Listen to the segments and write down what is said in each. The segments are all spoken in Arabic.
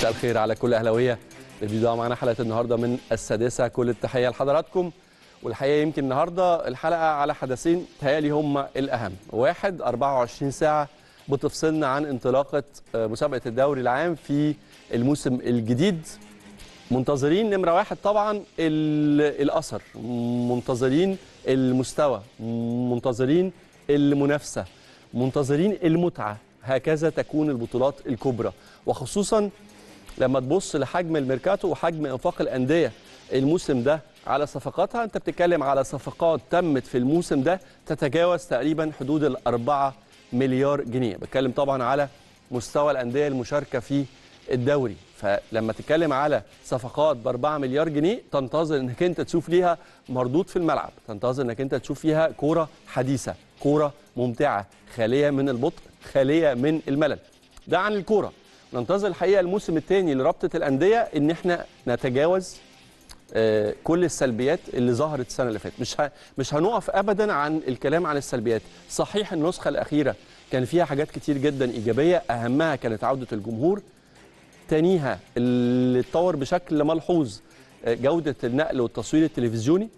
مساء الخير على كل أهلوية اللي ده معانا حلقه النهارده من السادسه كل التحيه لحضراتكم والحقيقه يمكن النهارده الحلقه على حدثين تهيالي هم الاهم واحد 24 ساعه بتفصلنا عن انطلاقه آه، مسابقه الدوري العام في الموسم الجديد منتظرين نمره واحد طبعا الاثر منتظرين المستوى منتظرين المنافسه منتظرين المتعه هكذا تكون البطولات الكبرى وخصوصا لما تبص لحجم الميركاتو وحجم انفاق الانديه الموسم ده على صفقاتها انت بتتكلم على صفقات تمت في الموسم ده تتجاوز تقريبا حدود 4 مليار جنيه بتكلم طبعا على مستوى الأندية المشاركة في الدوري فلما تتكلم على صفقات ب 4 مليار جنيه تنتظر انك انت تشوف ليها مردود في الملعب تنتظر انك انت تشوف فيها كوره حديثه كوره ممتعه خاليه من البطء خاليه من الملل ده عن الكوره ننتظر الحقيقه الموسم الثاني لرابطه الانديه ان احنا نتجاوز آه، كل السلبيات اللي ظهرت السنه اللي فاتت مش مش هنقف ابدا عن الكلام عن السلبيات صحيح النسخه الاخيره كان فيها حاجات كتير جدا ايجابيه اهمها كانت عوده الجمهور تانيها اللي اتطور بشكل ملحوظ آه، جوده النقل والتصوير التلفزيوني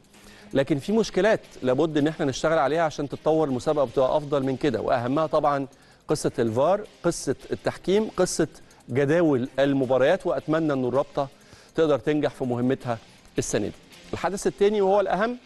لكن في مشكلات لابد ان احنا نشتغل عليها عشان تتطور المسابقه بتبقى افضل من كده واهمها طبعا قصه الفار قصه التحكيم قصه جداول المباريات واتمنى ان الرابطه تقدر تنجح في مهمتها السنه دي. الحدث الثاني وهو الاهم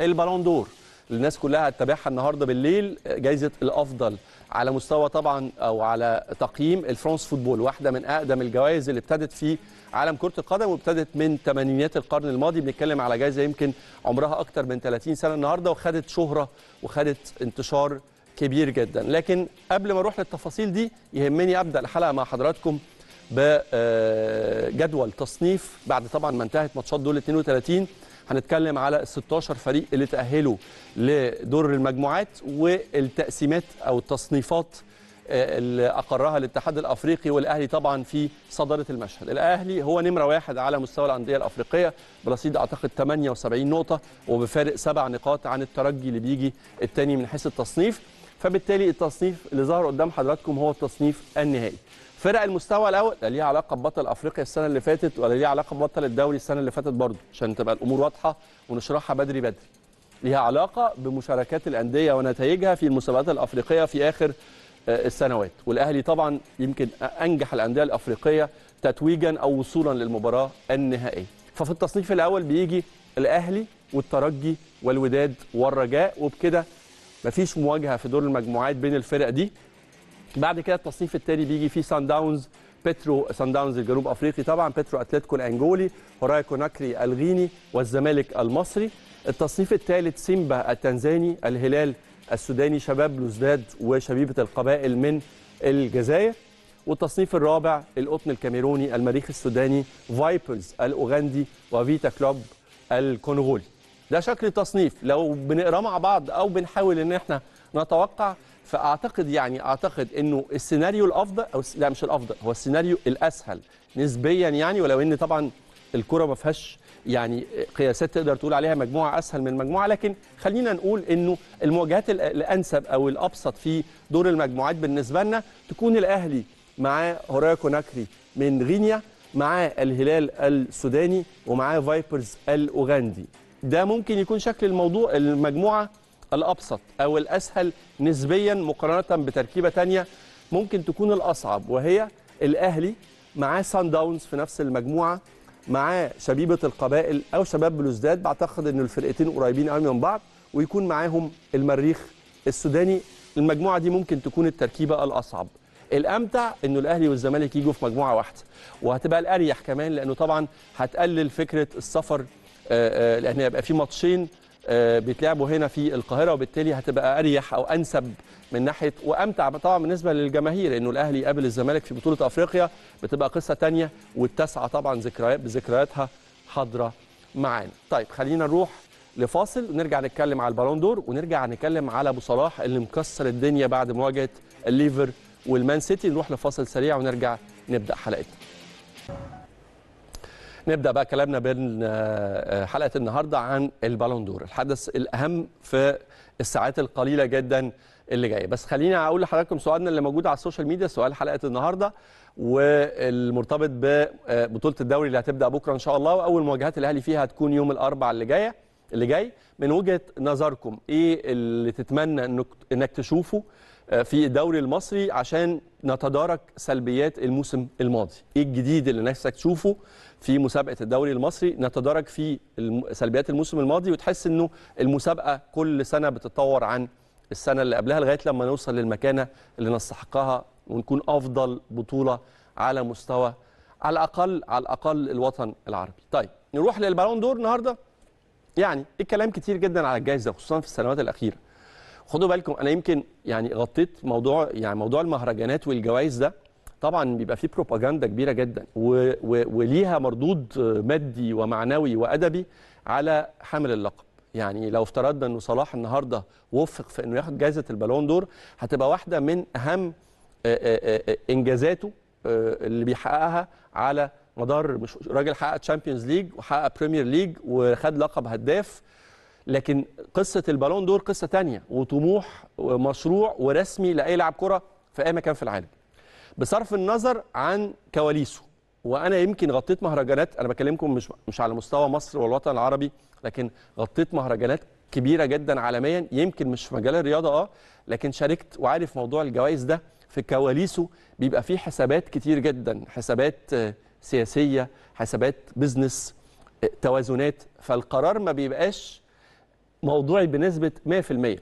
البالون دور الناس كلها هتتابعها النهارده بالليل جائزه الافضل على مستوى طبعا او على تقييم الفرنس فوتبول واحده من اقدم الجوائز اللي ابتدت في عالم كره القدم وابتدت من ثمانينات القرن الماضي بنتكلم على جائزه يمكن عمرها اكتر من 30 سنه النهارده وخدت شهره وخدت انتشار كبير جدا لكن قبل ما اروح للتفاصيل دي يهمني ابدا الحلقه مع حضراتكم بجدول آه، تصنيف بعد طبعا ما انتهت ماتشات دول 32 هنتكلم على ال 16 فريق اللي تاهلوا لدور المجموعات والتقسيمات او التصنيفات آه، اللي اقرها الاتحاد الافريقي والاهلي طبعا في صداره المشهد الاهلي هو نمره واحد على مستوى الانديه الافريقيه برصيد اعتقد 78 نقطه وبفارق سبع نقاط عن الترجي اللي بيجي الثاني من حيث التصنيف فبالتالي التصنيف اللي ظهر قدام حضراتكم هو التصنيف النهائي فرق المستوى الاول لا ليها علاقه ببطل افريقيا السنه اللي فاتت ولا ليها علاقه ببطل الدوري السنه اللي فاتت برضه عشان تبقى الامور واضحه ونشرحها بدري بدري ليها علاقه بمشاركات الانديه ونتائجها في المسابقات الافريقيه في اخر آه، السنوات والاهلي طبعا يمكن انجح الانديه الافريقيه تتويجا او وصولا للمباراه النهائيه ففي التصنيف الاول بيجي الاهلي والترجي والوداد والرجاء وبكده مفيش مواجهه في دور المجموعات بين الفرق دي بعد كده التصنيف الثاني بيجي فيه سان داونز بترو سان داونز الجنوب افريقي طبعا بترو اتلتيكو الانجولي هوراي كوناكري الغيني والزمالك المصري التصنيف الثالث سيمبا التنزاني الهلال السوداني شباب لوزداد وشبيبه القبائل من الجزائر والتصنيف الرابع القطن الكاميروني المريخ السوداني فايبرز الاوغندي وفيتا كلوب الكونغولي ده شكل تصنيف لو بنقراه مع بعض او بنحاول ان احنا نتوقع فاعتقد يعني اعتقد انه السيناريو الافضل او لا مش الافضل هو السيناريو الاسهل نسبيا يعني ولو ان طبعا الكره ما فيهاش يعني قياسات تقدر تقول عليها مجموعه اسهل من مجموعه لكن خلينا نقول انه المواجهات الانسب او الابسط في دور المجموعات بالنسبه لنا تكون الاهلي مع هورايا كوناكري من غينيا مع الهلال السوداني ومعاه فايبرز الاوغندي ده ممكن يكون شكل الموضوع المجموعه الابسط او الاسهل نسبيا مقارنه بتركيبه ثانيه ممكن تكون الاصعب وهي الاهلي معاه سان داونز في نفس المجموعه معاه شبيبه القبائل او شباب بلوزداد بعتقد ان الفرقتين قريبين قوي من بعض ويكون معاهم المريخ السوداني المجموعه دي ممكن تكون التركيبه الاصعب الامتع انه الاهلي والزمالك يجوا في مجموعه واحده وهتبقى الاريح كمان لانه طبعا هتقلل فكره السفر آه، آه، لان هيبقى في ماتشين آه، بيتلعبوا هنا في القاهره وبالتالي هتبقى اريح او انسب من ناحيه وامتع طبعا بالنسبه للجماهير انه الاهلي يقابل الزمالك في بطوله افريقيا بتبقى قصه ثانيه والتاسعه طبعا ذكريات بذكرياتها حاضره معانا. طيب خلينا نروح لفاصل ونرجع نتكلم على البالون دور ونرجع نتكلم على ابو صلاح اللي مكسر الدنيا بعد مواجهه الليفر والمان سيتي نروح لفاصل سريع ونرجع نبدا حلقتنا. نبدا بقى كلامنا بين آه، حلقه النهارده عن البالون دور الحدث الاهم في الساعات القليله جدا اللي جايه بس خليني اقول لحضراتكم سؤالنا اللي موجود على السوشيال ميديا سؤال حلقه النهارده والمرتبط ببطوله آه، الدوري اللي هتبدا بكره ان شاء الله واول مواجهات الاهلي فيها هتكون يوم الاربعاء اللي جايه اللي جاي من وجهه نظركم ايه اللي تتمنى انك انك تشوفه في الدوري المصري عشان نتدارك سلبيات الموسم الماضي ايه الجديد اللي نفسك تشوفه في مسابقه الدوري المصري نتدارك فيه سلبيات الموسم الماضي وتحس انه المسابقه كل سنه بتتطور عن السنه اللي قبلها لغايه لما نوصل للمكانه اللي نستحقها ونكون افضل بطوله على مستوى على الاقل على الاقل الوطن العربي طيب نروح للبالون دور النهارده يعني الكلام كتير جدا على الجائزه خصوصا في السنوات الاخيره خدوا بالكم انا يمكن يعني غطيت موضوع يعني موضوع المهرجانات والجوائز ده طبعا بيبقى فيه بروباجندا كبيره جدا و و وليها مردود مادي ومعنوي وادبي على حامل اللقب يعني لو افترضنا انه صلاح النهارده وفق في انه ياخد جائزه البالون دور هتبقى واحده من اهم انجازاته اللي بيحققها على مدار مش راجل حقق تشامبيونز ليج وحقق بريمير ليج وخد لقب هداف لكن قصه البالون دور قصه تانية وطموح مشروع ورسمي لاي لاعب كره في اي مكان في العالم بصرف النظر عن كواليسه وانا يمكن غطيت مهرجانات انا بكلمكم مش مش على مستوى مصر والوطن العربي لكن غطيت مهرجانات كبيره جدا عالميا يمكن مش في مجال الرياضه اه لكن شاركت وعارف موضوع الجوائز ده في كواليسه بيبقى فيه حسابات كتير جدا حسابات آه، سياسيه حسابات بزنس آه، توازنات فالقرار ما بيبقاش موضوعي بنسبه 100%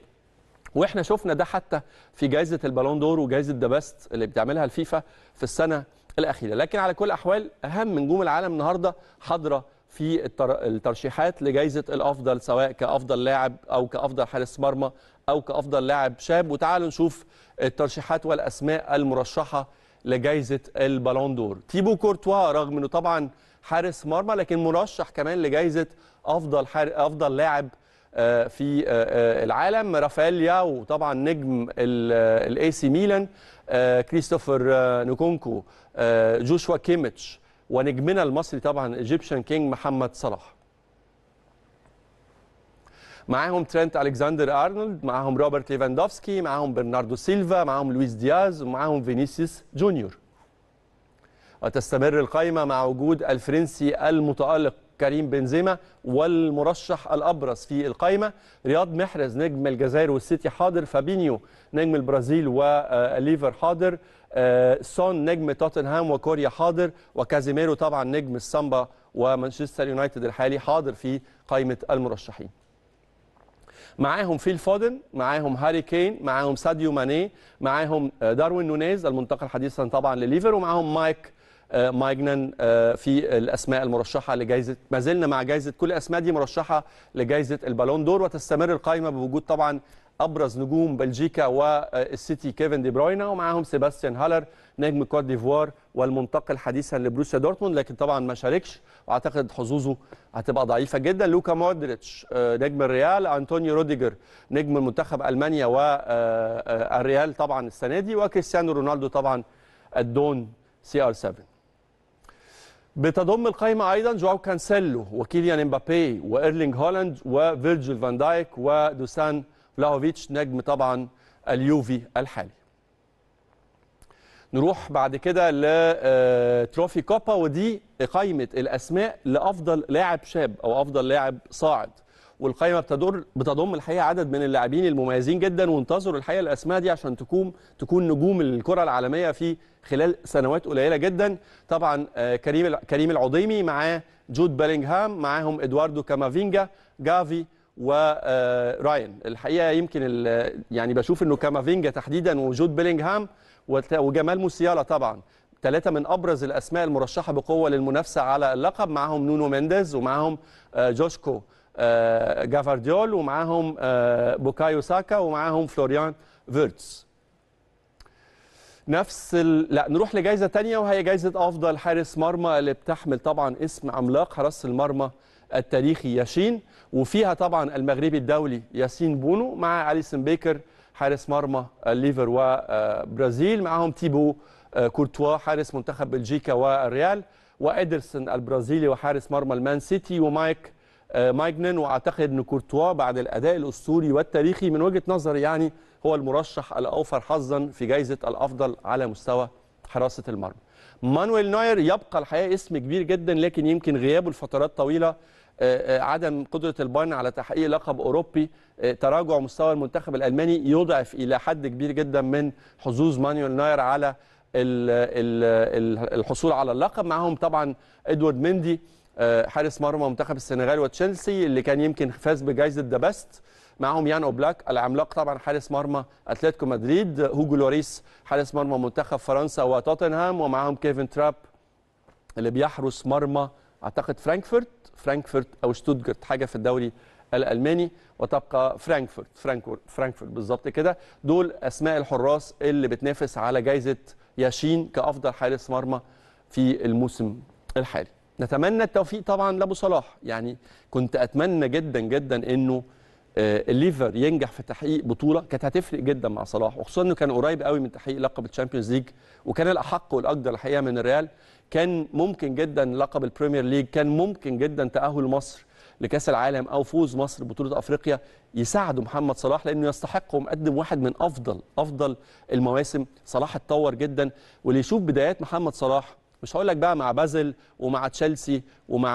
واحنا شفنا ده حتى في جائزه البالون دور وجائزه ذا بيست اللي بتعملها الفيفا في السنه الاخيره لكن على كل الاحوال اهم نجوم العالم النهارده حاضره في الترشيحات لجائزه الافضل سواء كافضل لاعب او كافضل حارس مرمى او كافضل لاعب شاب وتعالوا نشوف الترشيحات والاسماء المرشحه لجائزه البالون دور تيبو كورتوا رغم انه طبعا حارس مرمى لكن مرشح كمان لجائزه افضل حار... افضل لاعب آه، في آه، آه، العالم رافاليا وطبعا نجم الاي سي ميلان كريستوفر نكونكو جوشوا كيميتش ونجمنا المصري طبعا ايجيبشن كينج محمد صلاح معاهم ترينت الكسندر ارنولد معاهم روبرت ليفاندوفسكي معاهم برناردو سيلفا معاهم لويس دياز ومعاهم فينيسيوس جونيور وتستمر القائمه مع وجود الفرنسي المتالق كريم بنزيما والمرشح الأبرز في القائمة رياض محرز نجم الجزائر والسيتي حاضر فابينيو نجم البرازيل وليفر آه، حاضر آه، سون نجم توتنهام وكوريا حاضر وكازيميرو طبعا نجم السامبا ومانشستر يونايتد الحالي حاضر في قائمة المرشحين معاهم فيل فودن معاهم هاري كين معاهم ساديو ماني معاهم آه، داروين نونيز المنتقل حديثا طبعا لليفر ومعاهم مايك آه، مايجنان آه، في الاسماء المرشحه لجائزه ما زلنا مع جائزه كل الاسماء دي مرشحه لجائزه البالون دور وتستمر القائمه بوجود طبعا ابرز نجوم بلجيكا والسيتي كيفن دي بروينا ومعاهم سيباستيان هالر نجم كوت ديفوار والمنتقل حديثا لبروسيا دورتموند لكن طبعا ما شاركش واعتقد حظوظه هتبقى ضعيفه جدا لوكا مودريتش آه، نجم الريال انطونيو روديجر نجم منتخب المانيا والريال طبعا السنه دي وكريستيانو رونالدو طبعا الدون سي ار 7 بتضم القائمة أيضا جواو كانسيلو وكيليان امبابي وإيرلينج هولاند وفيرجيل فان دايك ودوسان فلاوفيتش نجم طبعا اليوفي الحالي نروح بعد كده لتروفي آه، كوبا ودي قائمة الأسماء لأفضل لاعب شاب أو أفضل لاعب صاعد والقائمة بتدور بتضم الحقيقة عدد من اللاعبين المميزين جدا وانتظروا الحقيقة الأسماء دي عشان تكون تكون نجوم الكرة العالمية في خلال سنوات قليله جدا طبعا آه، كريم كريم العظيمي معاه جود بيلينغهام معاهم ادواردو كامافينجا جافي وراين آه، الحقيقه يمكن يعني بشوف انه كامافينجا تحديدا وجود بيلينغهام وجمال موسيالا طبعا ثلاثة من أبرز الأسماء المرشحة بقوة للمنافسة على اللقب معاهم نونو مينديز ومعاهم آه، جوشكو جافارديول ومعاهم بوكايو ساكا ومعاهم فلوريان فيرتس نفس ال... لا نروح لجائزه ثانيه وهي جائزه افضل حارس مرمى اللي بتحمل طبعا اسم عملاق حراس المرمى التاريخي ياشين وفيها طبعا المغربي الدولي ياسين بونو مع اليسن بيكر حارس مرمى الليفر وبرازيل معاهم تيبو آه، كورتوا حارس منتخب بلجيكا والريال وادرسون البرازيلي وحارس مرمى المان سيتي ومايك آه، مايجنن واعتقد ان كورتوا بعد الاداء الاسطوري والتاريخي من وجهه نظري يعني هو المرشح الاوفر حظا في جائزه الافضل على مستوى حراسه المرمى. مانويل نوير يبقى الحقيقه اسم كبير جدا لكن يمكن غيابه لفترات طويله آه، آه، عدم قدره البايرن على تحقيق لقب اوروبي آه، تراجع مستوى المنتخب الالماني يضعف الى حد كبير جدا من حظوظ مانويل نوير على الحصول على اللقب معاهم طبعا ادوارد مندي حارس مرمى منتخب السنغال وتشيلسي اللي كان يمكن فاز بجائزه ذا معاهم يان اوبلاك العملاق طبعا حارس مرمى اتلتيكو مدريد هوجو لوريس حارس مرمى منتخب فرنسا وتوتنهام ومعاهم كيفن تراب اللي بيحرس مرمى اعتقد فرانكفورت فرانكفورت او شتوتجارت حاجه في الدوري الالماني وتبقى فرانكفورت فرانكفورت فرانكفورت بالظبط كده دول اسماء الحراس اللي بتنافس على جائزه ياشين كافضل حارس مرمى في الموسم الحالي نتمنى التوفيق طبعا لابو صلاح يعني كنت اتمنى جدا جدا انه آه، الليفر ينجح في تحقيق بطوله كانت هتفرق جدا مع صلاح وخصوصا انه كان قريب قوي من تحقيق لقب الشامبيونز ليج وكان الاحق والاقدر الحقيقه من الريال كان ممكن جدا لقب البريمير ليج كان ممكن جدا تاهل مصر لكاس العالم او فوز مصر ببطوله افريقيا يساعدوا محمد صلاح لانه يستحق ومقدم واحد من افضل افضل المواسم صلاح اتطور جدا واللي يشوف بدايات محمد صلاح مش هقول لك بقى مع بازل ومع تشيلسي ومع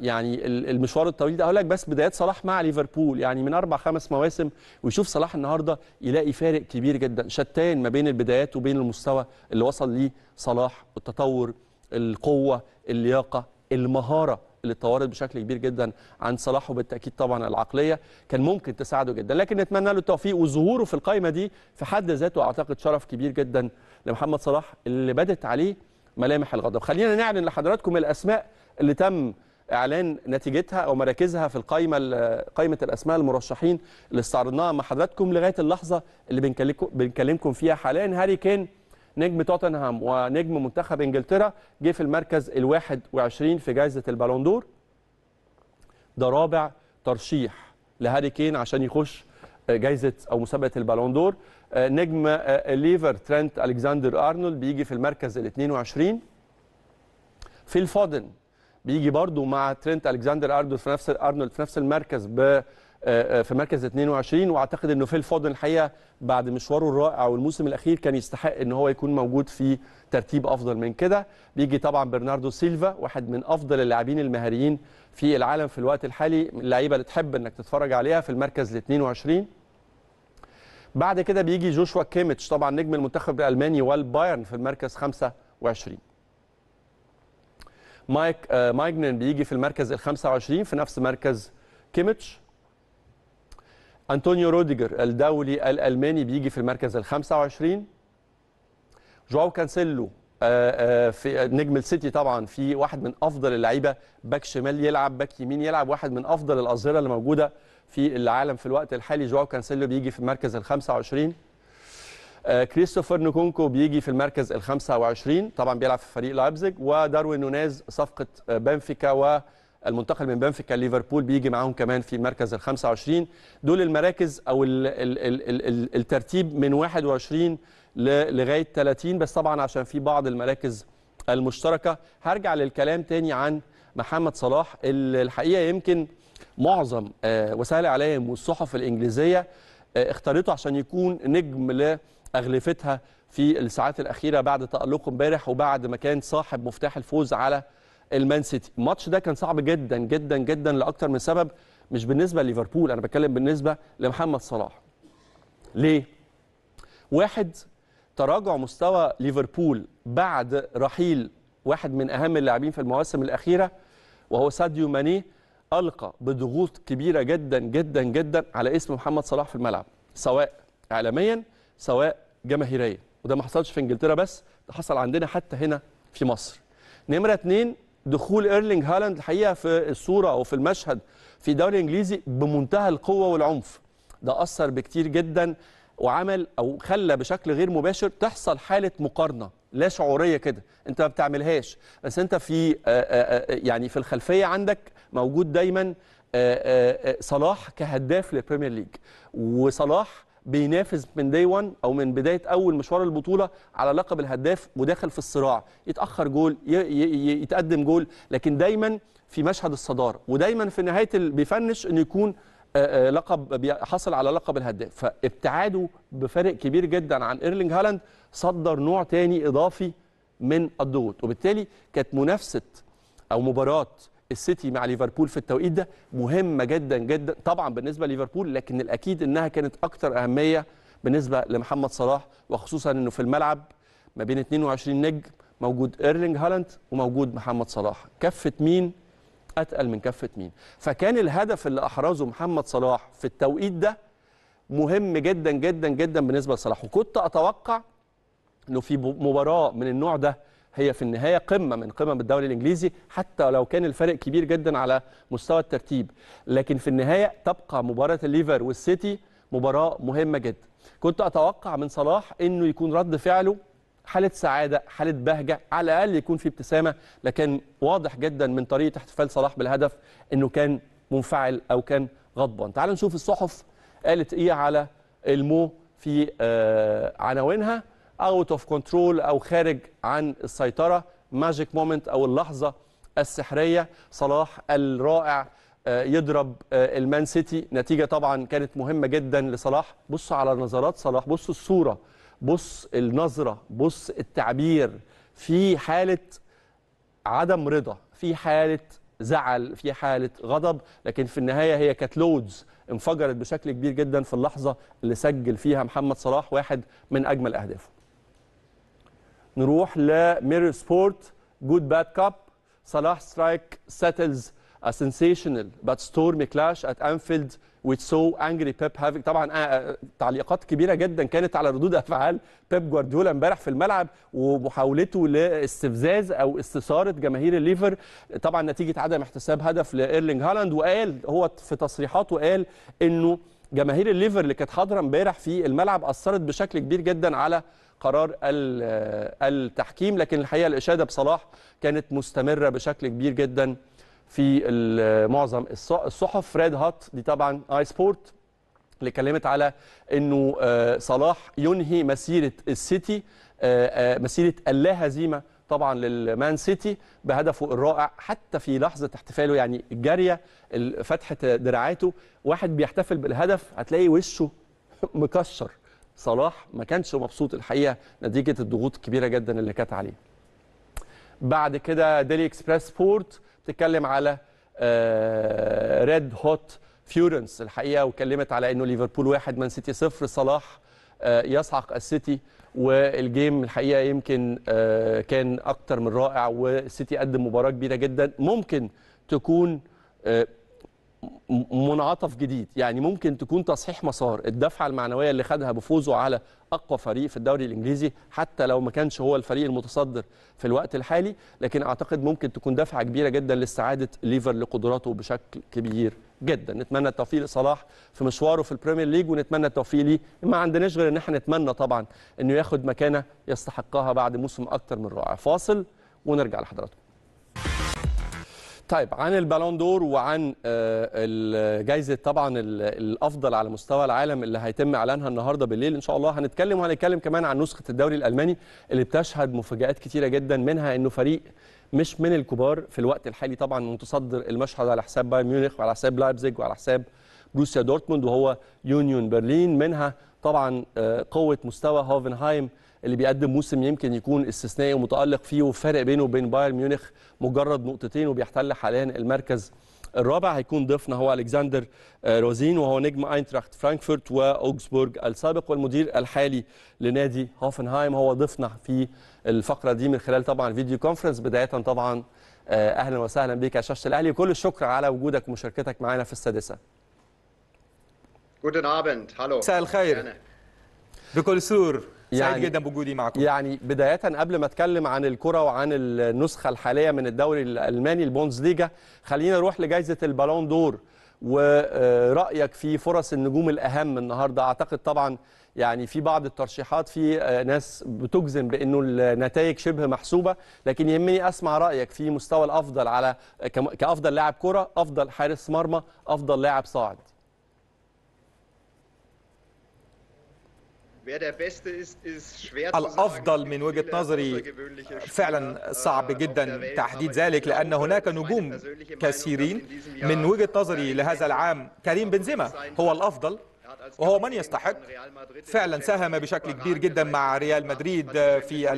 يعني المشوار الطويل ده هقول لك بس بدايات صلاح مع ليفربول يعني من اربع خمس مواسم ويشوف صلاح النهارده يلاقي فارق كبير جدا شتان ما بين البدايات وبين المستوى اللي وصل ليه صلاح التطور القوه اللياقه المهاره اللي اتطورت بشكل كبير جدا عن صلاح وبالتاكيد طبعا العقليه كان ممكن تساعده جدا لكن نتمنى له التوفيق وظهوره في القائمه دي في حد ذاته اعتقد شرف كبير جدا لمحمد صلاح اللي بدت عليه ملامح الغضب خلينا نعلن لحضراتكم الأسماء اللي تم إعلان نتيجتها أو مراكزها في القائمة قائمة الأسماء المرشحين اللي استعرضناها مع حضراتكم لغاية اللحظة اللي بنكلمكم فيها حاليا هاري كين نجم توتنهام ونجم منتخب انجلترا جه في المركز ال 21 في جائزه البالون دور ده رابع ترشيح لهاري كين عشان يخش جايزه او مسابقه البالون دور آه، نجم آه، ليفر ترنت الكساندر ارنولد بيجي في المركز ال 22 في الفودن بيجي برضو مع ترنت الكساندر ارنولد في نفس ارنولد في نفس المركز ب آه، في مركز 22 واعتقد انه فيل فودن الحقيقه بعد مشواره الرائع والموسم الاخير كان يستحق ان هو يكون موجود في ترتيب افضل من كده بيجي طبعا برناردو سيلفا واحد من افضل اللاعبين المهاريين في العالم في الوقت الحالي اللعيبه اللي تحب انك تتفرج عليها في المركز ال 22 بعد كده بيجي جوشوا كيميتش طبعا نجم المنتخب الالماني والبايرن في المركز 25 مايك آه مايجنن بيجي في المركز ال 25 في نفس مركز كيميتش انطونيو روديجر الدولي الالماني بيجي في المركز ال 25 جواو كانسيلو آه، آه، في نجم السيتي طبعا في واحد من افضل اللعيبه باك شمال يلعب باك يمين يلعب واحد من افضل الاظهره اللي موجوده في العالم في الوقت الحالي جواو كانسيلو بيجي في المركز ال 25 آه، كريستوفر نكونكو بيجي في المركز ال 25 طبعا بيلعب في فريق لايبزيج وداروين نونيز صفقه آه، بنفيكا والمنتقل من بنفيكا ليفربول بيجي معاهم كمان في المركز ال 25 دول المراكز او الـ الـ الـ الـ الـ الترتيب من 21 لغايه 30 بس طبعا عشان في بعض المراكز المشتركه هرجع للكلام تاني عن محمد صلاح الحقيقه يمكن معظم آه، وسائل الاعلام والصحف الانجليزيه آه، اختارته عشان يكون نجم لاغلفتها في الساعات الاخيره بعد تالقه امبارح وبعد ما كان صاحب مفتاح الفوز على المان سيتي الماتش ده كان صعب جدا جدا جدا لاكثر من سبب مش بالنسبه لليفربول انا بتكلم بالنسبه لمحمد صلاح ليه واحد تراجع مستوى ليفربول بعد رحيل واحد من اهم اللاعبين في المواسم الاخيره وهو ساديو ماني القى بضغوط كبيره جدا جدا جدا على اسم محمد صلاح في الملعب سواء اعلاميا سواء جماهيريا وده ما حصلش في انجلترا بس ده حصل عندنا حتى هنا في مصر نمره اثنين دخول ايرلينج هالاند الحقيقه في الصوره او في المشهد في الدوري الانجليزي بمنتهى القوه والعنف ده اثر بكتير جدا وعمل او خلى بشكل غير مباشر تحصل حاله مقارنه لا شعوريه كده انت ما بتعملهاش بس انت في آه، آه، آه، يعني في الخلفيه عندك موجود دايما آه، آه، آه، صلاح كهداف للبريمير ليج وصلاح بينافس من داي 1 او من بدايه اول مشوار البطوله على لقب الهداف وداخل في الصراع يتاخر جول يتقدم جول لكن دايما في مشهد الصداره ودايما في نهايه بيفنش انه يكون لقب حصل على لقب الهداف فابتعاده بفارق كبير جدا عن ايرلينج هالاند صدر نوع تاني اضافي من الضغوط وبالتالي كانت منافسه او مباراه السيتي مع ليفربول في التوقيت ده مهمه جدا جدا طبعا بالنسبه لليفربول لكن الاكيد انها كانت اكثر اهميه بالنسبه لمحمد صلاح وخصوصا انه في الملعب ما بين 22 نجم موجود ايرلينج هالاند وموجود محمد صلاح كفه مين اتقل من كفه مين فكان الهدف اللي احرزه محمد صلاح في التوقيت ده مهم جدا جدا جدا بالنسبه لصلاح وكنت اتوقع انه في مباراه من النوع ده هي في النهايه قمه من قمم الدوري الانجليزي حتى لو كان الفرق كبير جدا على مستوى الترتيب لكن في النهايه تبقى مباراه الليفر والسيتي مباراه مهمه جدا كنت اتوقع من صلاح انه يكون رد فعله حاله سعاده حاله بهجه على الاقل يكون في ابتسامه لكن واضح جدا من طريقه احتفال صلاح بالهدف انه كان منفعل او كان غضبان تعال نشوف الصحف قالت ايه على المو في آه، عناوينها اوت اوف كنترول او خارج عن السيطره ماجيك مومنت او اللحظه السحريه صلاح الرائع آه، يضرب آه، المان سيتي نتيجه طبعا كانت مهمه جدا لصلاح بص على نظرات صلاح بص الصوره بص النظره بص التعبير في حاله عدم رضا في حاله زعل في حاله غضب لكن في النهايه هي كانت لودز انفجرت بشكل كبير جدا في اللحظه اللي سجل فيها محمد صلاح واحد من اجمل اهدافه نروح لميرور سبورت جود باد كاب صلاح سترايك سيتلز ا sensational but stormy كلاش ات انفيلد ويت سو انجري بيب طبعا آه، آه، تعليقات كبيره جدا كانت على ردود افعال بيب جوارديولا امبارح في الملعب ومحاولته لاستفزاز او استثاره جماهير الليفر طبعا نتيجه عدم احتساب هدف لايرلينج هالاند وقال هو في تصريحاته قال انه جماهير الليفر اللي كانت حاضره امبارح في الملعب اثرت بشكل كبير جدا على قرار التحكيم لكن الحقيقه الاشاده بصلاح كانت مستمره بشكل كبير جدا في معظم الصحف ريد هات دي طبعا اي سبورت اللي اتكلمت على انه آه، صلاح ينهي مسيره السيتي آه، آه، مسيره اللا هزيمه طبعا للمان سيتي بهدفه الرائع حتى في لحظه احتفاله يعني الجاريه فتحه دراعاته واحد بيحتفل بالهدف هتلاقي وشه مكشر صلاح ما كانش مبسوط الحقيقه نتيجه الضغوط الكبيره جدا اللي كانت عليه. بعد كده ديلي اكسبريس سبورت بتتكلم على ريد هوت فيورنس الحقيقه وكلمت على انه ليفربول واحد مان سيتي صفر صلاح آه، يصعق السيتي والجيم الحقيقه يمكن آه، كان اكتر من رائع والسيتي قدم مباراه كبيره جدا ممكن تكون آه، منعطف جديد يعني ممكن تكون تصحيح مسار الدفعه المعنويه اللي خدها بفوزه على اقوى فريق في الدوري الانجليزي حتى لو ما كانش هو الفريق المتصدر في الوقت الحالي لكن اعتقد ممكن تكون دفعه كبيره جدا لاستعاده ليفر لقدراته بشكل كبير جدا نتمنى التوفيق لصلاح في مشواره في البريمير ليج ونتمنى التوفيق ليه ما عندناش غير ان احنا نتمنى طبعا انه ياخد مكانه يستحقها بعد موسم اكتر من رائع فاصل ونرجع لحضراتكم طيب عن البالون دور وعن آه، جائزه طبعا الافضل على مستوى العالم اللي هيتم اعلانها النهارده بالليل ان شاء الله هنتكلم وهنتكلم كمان عن نسخه الدوري الالماني اللي بتشهد مفاجات كثيره جدا منها انه فريق مش من الكبار في الوقت الحالي طبعا متصدر المشهد على حساب بايرن ميونخ وعلى حساب لايبزيج وعلى حساب بروسيا دورتموند وهو يونيون برلين منها طبعا آه، قوه مستوى هوفنهايم اللي بيقدم موسم يمكن يكون استثنائي ومتالق فيه وفرق بينه وبين بايرن ميونخ مجرد نقطتين وبيحتل حاليا المركز الرابع هيكون ضيفنا هو الكسندر آه، روزين وهو نجم اينتراخت فرانكفورت واوكسبورغ السابق والمدير الحالي لنادي هوفنهايم هو ضيفنا في الفقره دي من خلال طبعا فيديو كونفرنس بدايه طبعا آه، اهلا وسهلا بك يا شاشه الاهلي كل الشكر على وجودك ومشاركتك معنا في السادسه. Guten Abend, hallo. مساء الخير. بكل سرور. يعني سعيد جدا بوجودي معكم يعني بدايه قبل ما اتكلم عن الكره وعن النسخه الحاليه من الدوري الالماني البونز ليجا خلينا نروح لجائزه البالون دور ورايك في فرص النجوم الاهم النهارده اعتقد طبعا يعني في بعض الترشيحات في آه، ناس بتجزم بانه النتائج شبه محسوبه لكن يهمني اسمع رايك في مستوى الافضل على آه، كافضل لاعب كره افضل حارس مرمى افضل لاعب صاعد الأفضل من وجهة نظري فعلا äh, صعب جدا تحديد ذلك لأن هناك نجوم كثيرين من وجهة نظري äh, لهذا العام كريم بنزيما هو الأفضل وهو من يستحق فعلا ساهم بشكل كبير جدا مع ريال مدريد في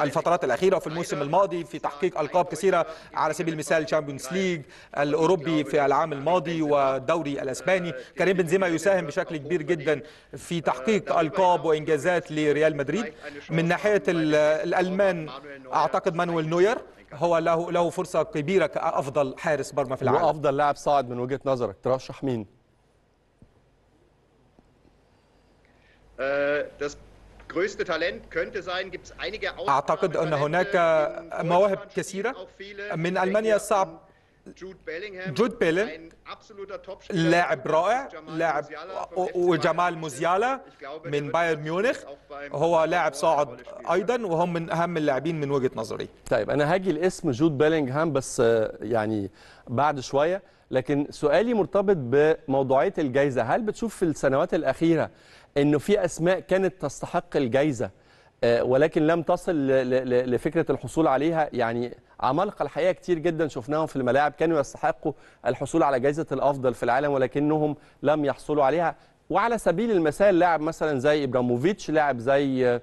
الفترات الأخيرة وفي الموسم الماضي في تحقيق ألقاب كثيرة على سبيل المثال تشامبيونز ليج الأوروبي في العام الماضي والدوري الأسباني كريم بنزيما يساهم بشكل كبير جدا في آه، تحقيق ألقاب وإنجازات لريال مدريد من ناحية الألمان أعتقد مانويل نوير هو له له فرصه كبيره كافضل حارس مرمى في العالم وافضل لاعب صاعد من وجهه نظرك ترشح مين Äh, das أعتقد أن هناك مواهب كثيرة من ألمانيا الصعب جود بيلن لاعب رائع لاعب وجمال موزيالا من بايرن ميونخ هو لاعب صاعد ايضا وهم من اهم اللاعبين من وجهه نظري طيب انا هاجي لاسم جود بيلينغهام بس آه، يعني بعد شويه لكن سؤالي مرتبط بموضوعيه الجائزه هل بتشوف في السنوات الاخيره انه في اسماء كانت تستحق الجائزه آه، ولكن لم تصل لفكره الحصول عليها يعني عمالقه الحقيقه كتير جدا شفناهم في الملاعب كانوا يستحقوا الحصول على جائزه الافضل في العالم ولكنهم لم يحصلوا عليها وعلى سبيل المثال لاعب مثلا زي ابراموفيتش لاعب زي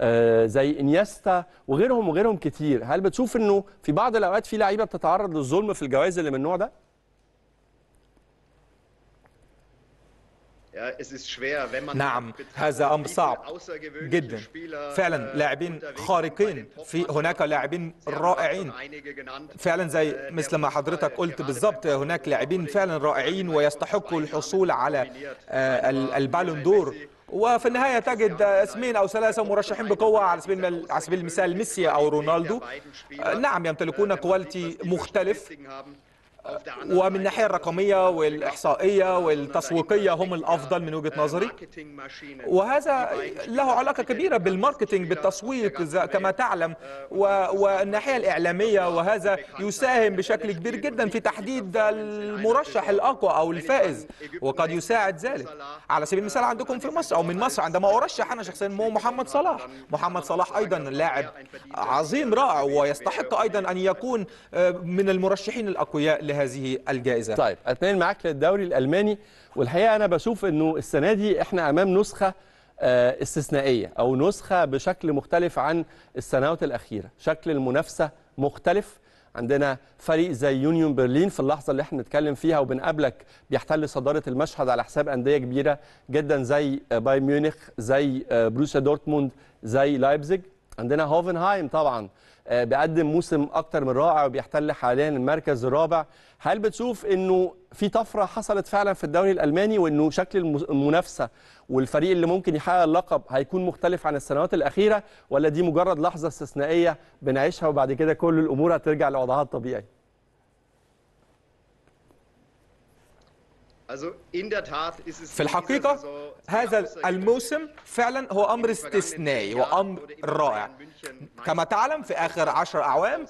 آه، زي انيستا وغيرهم وغيرهم كتير هل بتشوف انه في بعض الاوقات في لعيبه بتتعرض للظلم في الجوائز اللي من النوع ده نعم هذا أمر صعب جدا فعلا لاعبين خارقين في هناك لاعبين رائعين فعلا زي مثل ما حضرتك قلت بالضبط هناك لاعبين فعلا رائعين ويستحقوا الحصول على البالون دور وفي النهايه تجد اسمين او ثلاثه مرشحين بقوه على سبيل على سبيل المثال ميسي او رونالدو نعم يمتلكون كواليتي مختلف ومن الناحية الرقمية والإحصائية والتسويقية هم الأفضل من وجهة نظري وهذا له علاقة كبيرة بالماركتينج بالتسويق كما تعلم والناحية الإعلامية وهذا يساهم بشكل كبير جدا في تحديد المرشح الأقوى أو الفائز وقد يساعد ذلك على سبيل المثال عندكم في مصر أو من مصر عندما أرشح أنا شخصيا محمد صلاح محمد صلاح أيضا لاعب عظيم رائع ويستحق أيضا أن يكون آه، من المرشحين الأقوياء لهذه الجائزه طيب اتنين معاك للدوري الالماني والحقيقه انا بشوف انه السنه دي احنا امام نسخه آه، استثنائيه او نسخه بشكل مختلف عن السنوات الاخيره شكل المنافسه مختلف عندنا فريق زي يونيون برلين في اللحظه اللي احنا بنتكلم فيها وبنقابلك بيحتل صداره المشهد على حساب انديه كبيره جدا زي آه، بايرن ميونخ زي آه، بروسيا دورتموند زي لايبزيج عندنا هوفنهايم طبعا آه، بيقدم موسم اكتر من رائع وبيحتل حاليا المركز الرابع هل بتشوف انه في طفره حصلت فعلا في الدوري الالماني وانه شكل المنافسه والفريق اللي ممكن يحقق اللقب هيكون مختلف عن السنوات الاخيره ولا دي مجرد لحظه استثنائيه بنعيشها وبعد كده كل الامور هترجع لوضعها الطبيعي في الحقيقة هذا الموسم فعلا هو أمر استثنائي وأمر رائع كما تعلم في آخر عشر أعوام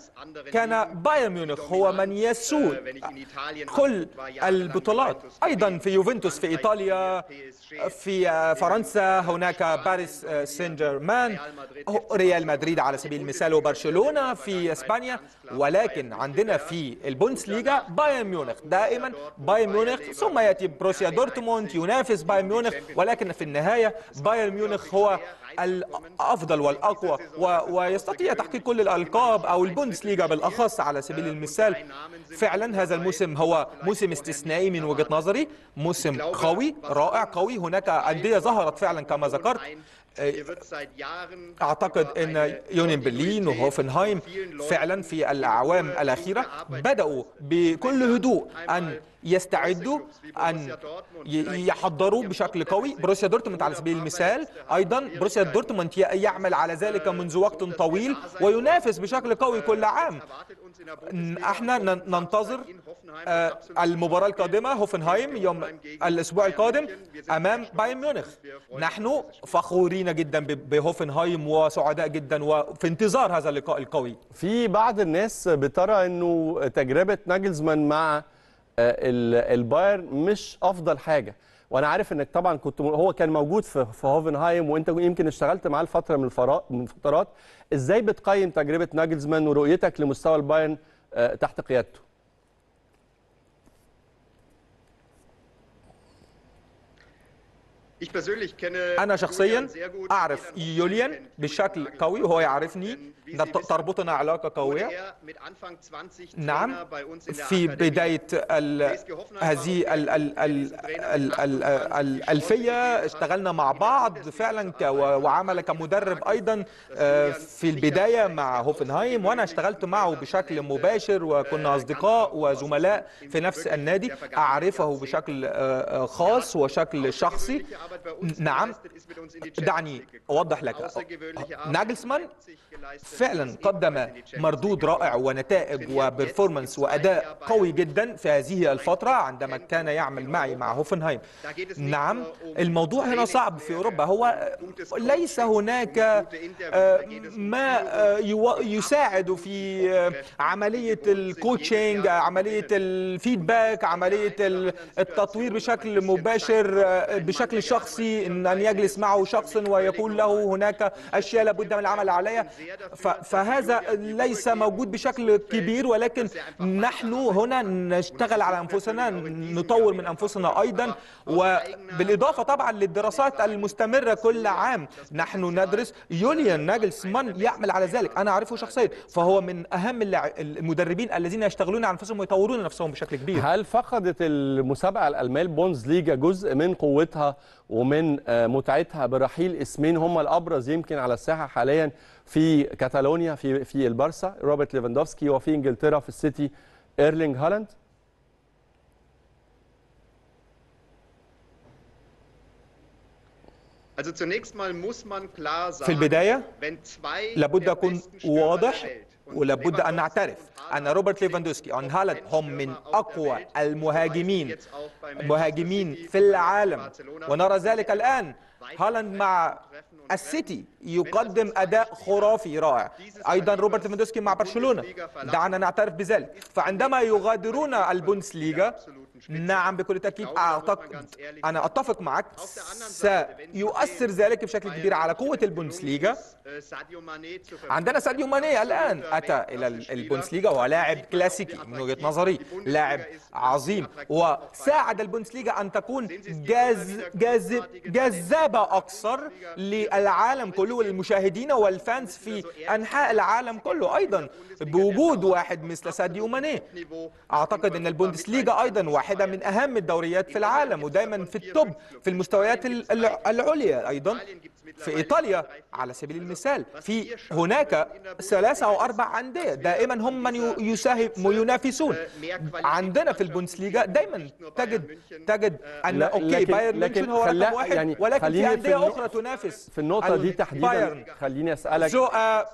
كان بايرن ميونخ هو من يسود äh, كل البطولات أيضا في يوفنتوس في إيطاليا في آه، فرنسا هناك باريس سان جيرمان ريال مدريد على سبيل المثال وبرشلونة في إسبانيا ولكن عندنا في البوندسليغا بايرن ميونخ دائما بايرن ميونخ ثم يأتي بروسيا دورتموند ينافس بايرن ميونخ ولكن في النهاية بايرن ميونخ هو الافضل والاقوى ويستطيع تحقيق كل الالقاب او البوندسليغا بالاخص على سبيل المثال فعلا هذا الموسم هو موسم استثنائي من وجهه نظري موسم قوي رائع قوي هناك انديه ظهرت فعلا كما ذكرت أعتقد أن يونين برلين وهوفنهايم فعلا في الأعوام الأخيرة بدأوا بكل هدوء أن يستعدوا أن يحضروا بشكل قوي بروسيا دورتموند على سبيل المثال أيضا بروسيا دورتموند يعمل على ذلك منذ وقت طويل وينافس بشكل قوي كل عام احنا ننتظر آه، المباراة القادمة هوفنهايم يوم الأسبوع القادم أمام بايرن ميونخ نحن فخورين جدا بهوفنهايم وسعداء جدا وفي انتظار هذا اللقاء القوي في بعض الناس بترى أنه تجربة ناجلزمان مع آه، البايرن مش افضل حاجه وانا عارف انك طبعا كنت هو كان موجود في هوفنهايم وانت يمكن اشتغلت معاه لفتره من الفرا... من فترات ازاي بتقيم تجربه ناجلزمان ورؤيتك لمستوى البايرن آه، تحت قيادته أنا شخصيا أعرف يوليان بشكل قوي وهو يعرفني تربطنا علاقة قوية er نعم في بداية هذه الألفية اشتغلنا مع بعض فعلا وعمل كمدرب أيضا آه، في البداية مع هوفنهايم وأنا اشتغلت معه بشكل مباشر äh, وكنا أصدقاء وزملاء في نفس النادي أعرفه بشكل آه، آه، خاص وشكل شخصي نعم دعني أوضح لك ناجلسمان فعلا قدم مردود رائع ونتائج وبرفورمانس وأداء قوي جدا في هذه الفترة عندما كان يعمل معي مع هوفنهايم نعم الموضوع هنا صعب في أوروبا هو ليس هناك آه، ما آه، يساعد في آه، عملية الكوتشينج عملية الفيدباك عملية التطوير بشكل مباشر بشكل شخصي شخصي ان يجلس معه شخص ويقول له هناك اشياء لابد من العمل عليها فهذا ليس موجود بشكل كبير ولكن نحن هنا نشتغل على انفسنا نطور من انفسنا ايضا وبالاضافه طبعا للدراسات المستمره كل عام نحن ندرس يوليان ناجلسمان يعمل على ذلك انا اعرفه شخصيا فهو من اهم المدربين الذين يشتغلون على انفسهم ويطورون نفسهم بشكل كبير هل فقدت المسابقه الالمانيه البونز ليجا جزء من قوتها ومن آه، متعتها برحيل اسمين هم الابرز يمكن على الساحه حاليا في كاتالونيا في في البارسا روبرت ليفاندوفسكي وفي انجلترا في السيتي ايرلينج هالاند في البداية لابد أكون واضح ولابد أن نعترف أن روبرت ليفاندوسكي أن هالاند هم من أقوى المهاجمين مهاجمين في العالم ونرى ذلك الآن هالاند مع السيتي يقدم اداء خرافي رائع ايضا روبرت ليفاندوسكي مع برشلونه دعنا نعترف بذلك فعندما يغادرون البوندسليغا نعم بكل تأكيد أعتقد أنا أتفق معك سيؤثر ذلك بشكل طيب، كبير على قوة البونسليجا آه، عندنا ساديو ماني الآن أتى إلى البونسليجا وهو لاعب كلاسيكي من وجهة نظري لاعب عظيم وساعد البونسليجا أن تكون جاز جاز جذابة أكثر للعالم كله وللمشاهدين والفانس في أنحاء العالم كله أيضا بوجود واحد مثل ساديو ماني أعتقد أن البونسليجا أيضا واحد واحدة من أهم الدوريات في العالم ودائما في التوب في المستويات العليا أيضا في إيطاليا على سبيل المثال في هناك ثلاثة أو أربع أندية دائما هم من يساهم وينافسون عندنا في البونسليغا دائما تجد تجد أن أوكي بايرن لكن هو رقم واحد يعني ولكن في أندية أخرى تنافس في النقطة دي تحديدا خليني أسألك آه،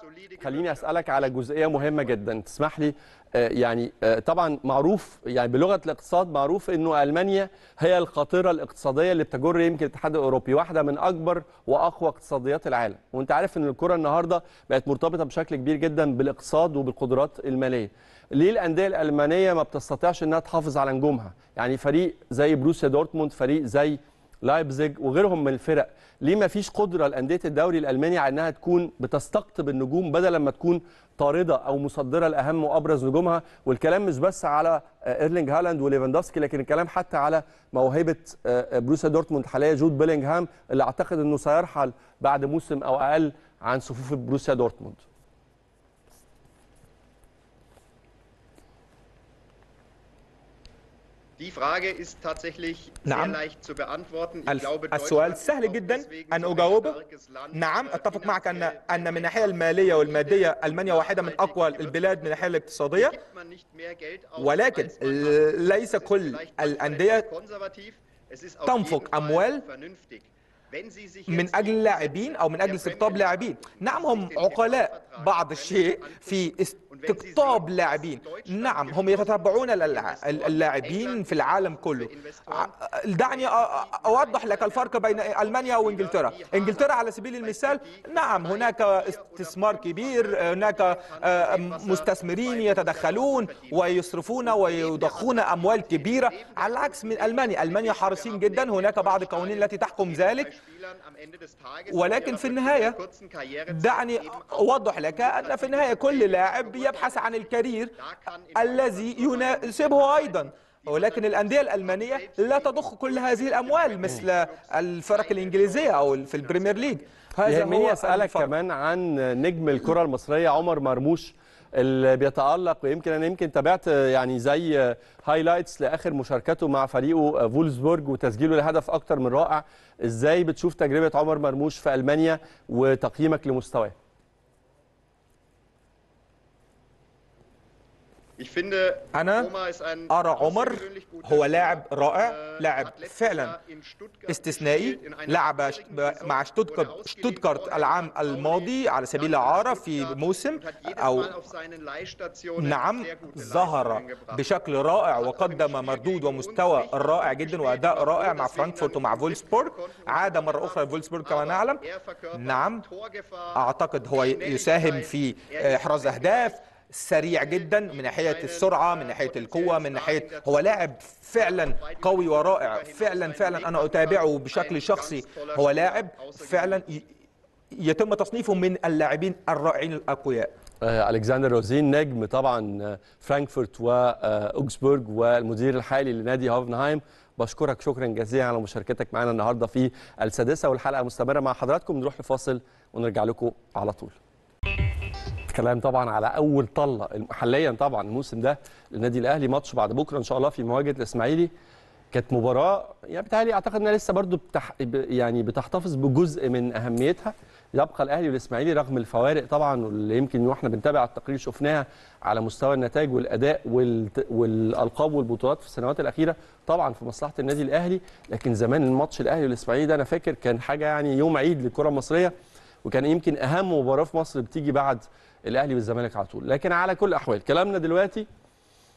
خليني أسألك على جزئية مهمة جدا تسمح لي آه، يعني آه، طبعا معروف يعني بلغه الاقتصاد معروف انه المانيا هي القاطره الاقتصاديه اللي بتجر يمكن الاتحاد الاوروبي واحده من اكبر واقوى اقتصاديات العالم وانت عارف ان الكره النهارده بقت مرتبطه بشكل كبير جدا بالاقتصاد وبالقدرات الماليه ليه الانديه الالمانيه ما بتستطيعش انها تحافظ على نجومها يعني فريق زي بروسيا دورتموند فريق زي لايبزيج وغيرهم من الفرق ليه ما فيش قدره لانديه الدوري الالماني على انها تكون بتستقطب النجوم بدل ما تكون طارده او مصدره لاهم وابرز نجومها والكلام مش بس على آه، ايرلينج هالاند وليفاندوفسكي لكن الكلام حتى على موهبه آه، آه، بروسيا دورتموند حاليا جود بيلينغهام اللي اعتقد انه سيرحل بعد موسم او اقل عن صفوف بروسيا دورتموند Die Frage ist tatsächlich نعم. sehr leicht zu beantworten. Ich glaube, السؤال سهل جدا أن أجاوبه نعم أتفق معك أن أن من الناحية المالية والمادية ألمانيا واحدة من أقوى البلاد من الناحية الاقتصادية ولكن ليس كل الأندية تنفق أموال من اجل لاعبين او من اجل استقطاب لاعبين نعم هم عقلاء بعض الشيء في استقطاب لاعبين نعم هم يتتبعون اللاعبين في العالم كله آه، آه، دعني اوضح لك الفرق بين المانيا وانجلترا انجلترا على سبيل المثال نعم هناك استثمار كبير هناك آه، مستثمرين يتدخلون ويصرفون ويضخون اموال كبيره على العكس من المانيا المانيا حريصين جدا هناك بعض القوانين التي تحكم ذلك ولكن في النهاية دعني أوضح لك أن في النهاية كل لاعب يبحث عن الكارير الذي يناسبه أيضا ولكن الأندية الألمانية لا تضخ كل هذه الأموال مثل الفرق الإنجليزية أو في البريمير ليج هذا هو أسألك كمان عن نجم الكرة المصرية عمر مرموش اللي بيتالق ويمكن انا يمكن تابعت يعني زي هايلايتس لاخر مشاركته مع فريقه فولسبورج وتسجيله لهدف اكتر من رائع ازاي بتشوف تجربه عمر مرموش في المانيا وتقييمك لمستواه أنا أرى عمر هو لاعب رائع äh, لاعب فعلا استثنائي لعب مع شتوتكارت, شتوتكارت العام الماضي على سبيل الإعارة في موسم أو نعم ظهر بشكل رائع وقدم مردود ومستوى رائع er جدا وأداء رائع مع فرانكفورت ومع فولسبورغ عاد مرة أخرى فولسبورغ كما نعلم er نعم أعتقد هو يساهم في er إحراز أهداف سريع جدا من ناحيه السرعه من ناحيه القوه من ناحيه هو لاعب فعلا قوي ورائع فعلا فعلا انا اتابعه بشكل شخصي هو لاعب فعلا يتم تصنيفه من اللاعبين الرائعين الاقوياء آه، الكسندر روزين نجم طبعا آه، فرانكفورت واوكسبورغ آه، والمدير الحالي لنادي هوفنهايم بشكرك شكرا جزيلا على مشاركتك معنا النهارده في السادسه والحلقه مستمره مع حضراتكم نروح لفاصل ونرجع لكم على طول الكلام طبعا على اول طله حاليا طبعا الموسم ده للنادي الاهلي ماتش بعد بكره ان شاء الله في مواجهه الاسماعيلي كانت مباراه يعني بتهيألي اعتقد انها لسه برضو بتح... يعني بتحتفظ بجزء من اهميتها يبقى الاهلي والاسماعيلي رغم الفوارق طبعا واللي يمكن واحنا بنتابع التقرير شفناها على مستوى النتائج والاداء والالقاب والبطولات في السنوات الاخيره طبعا في مصلحه النادي الاهلي لكن زمان الماتش الاهلي والاسماعيلي ده انا فاكر كان حاجه يعني يوم عيد للكره المصريه وكان يمكن اهم مباراه في مصر بتيجي بعد الاهلي والزمالك على طول لكن على كل الاحوال كلامنا دلوقتي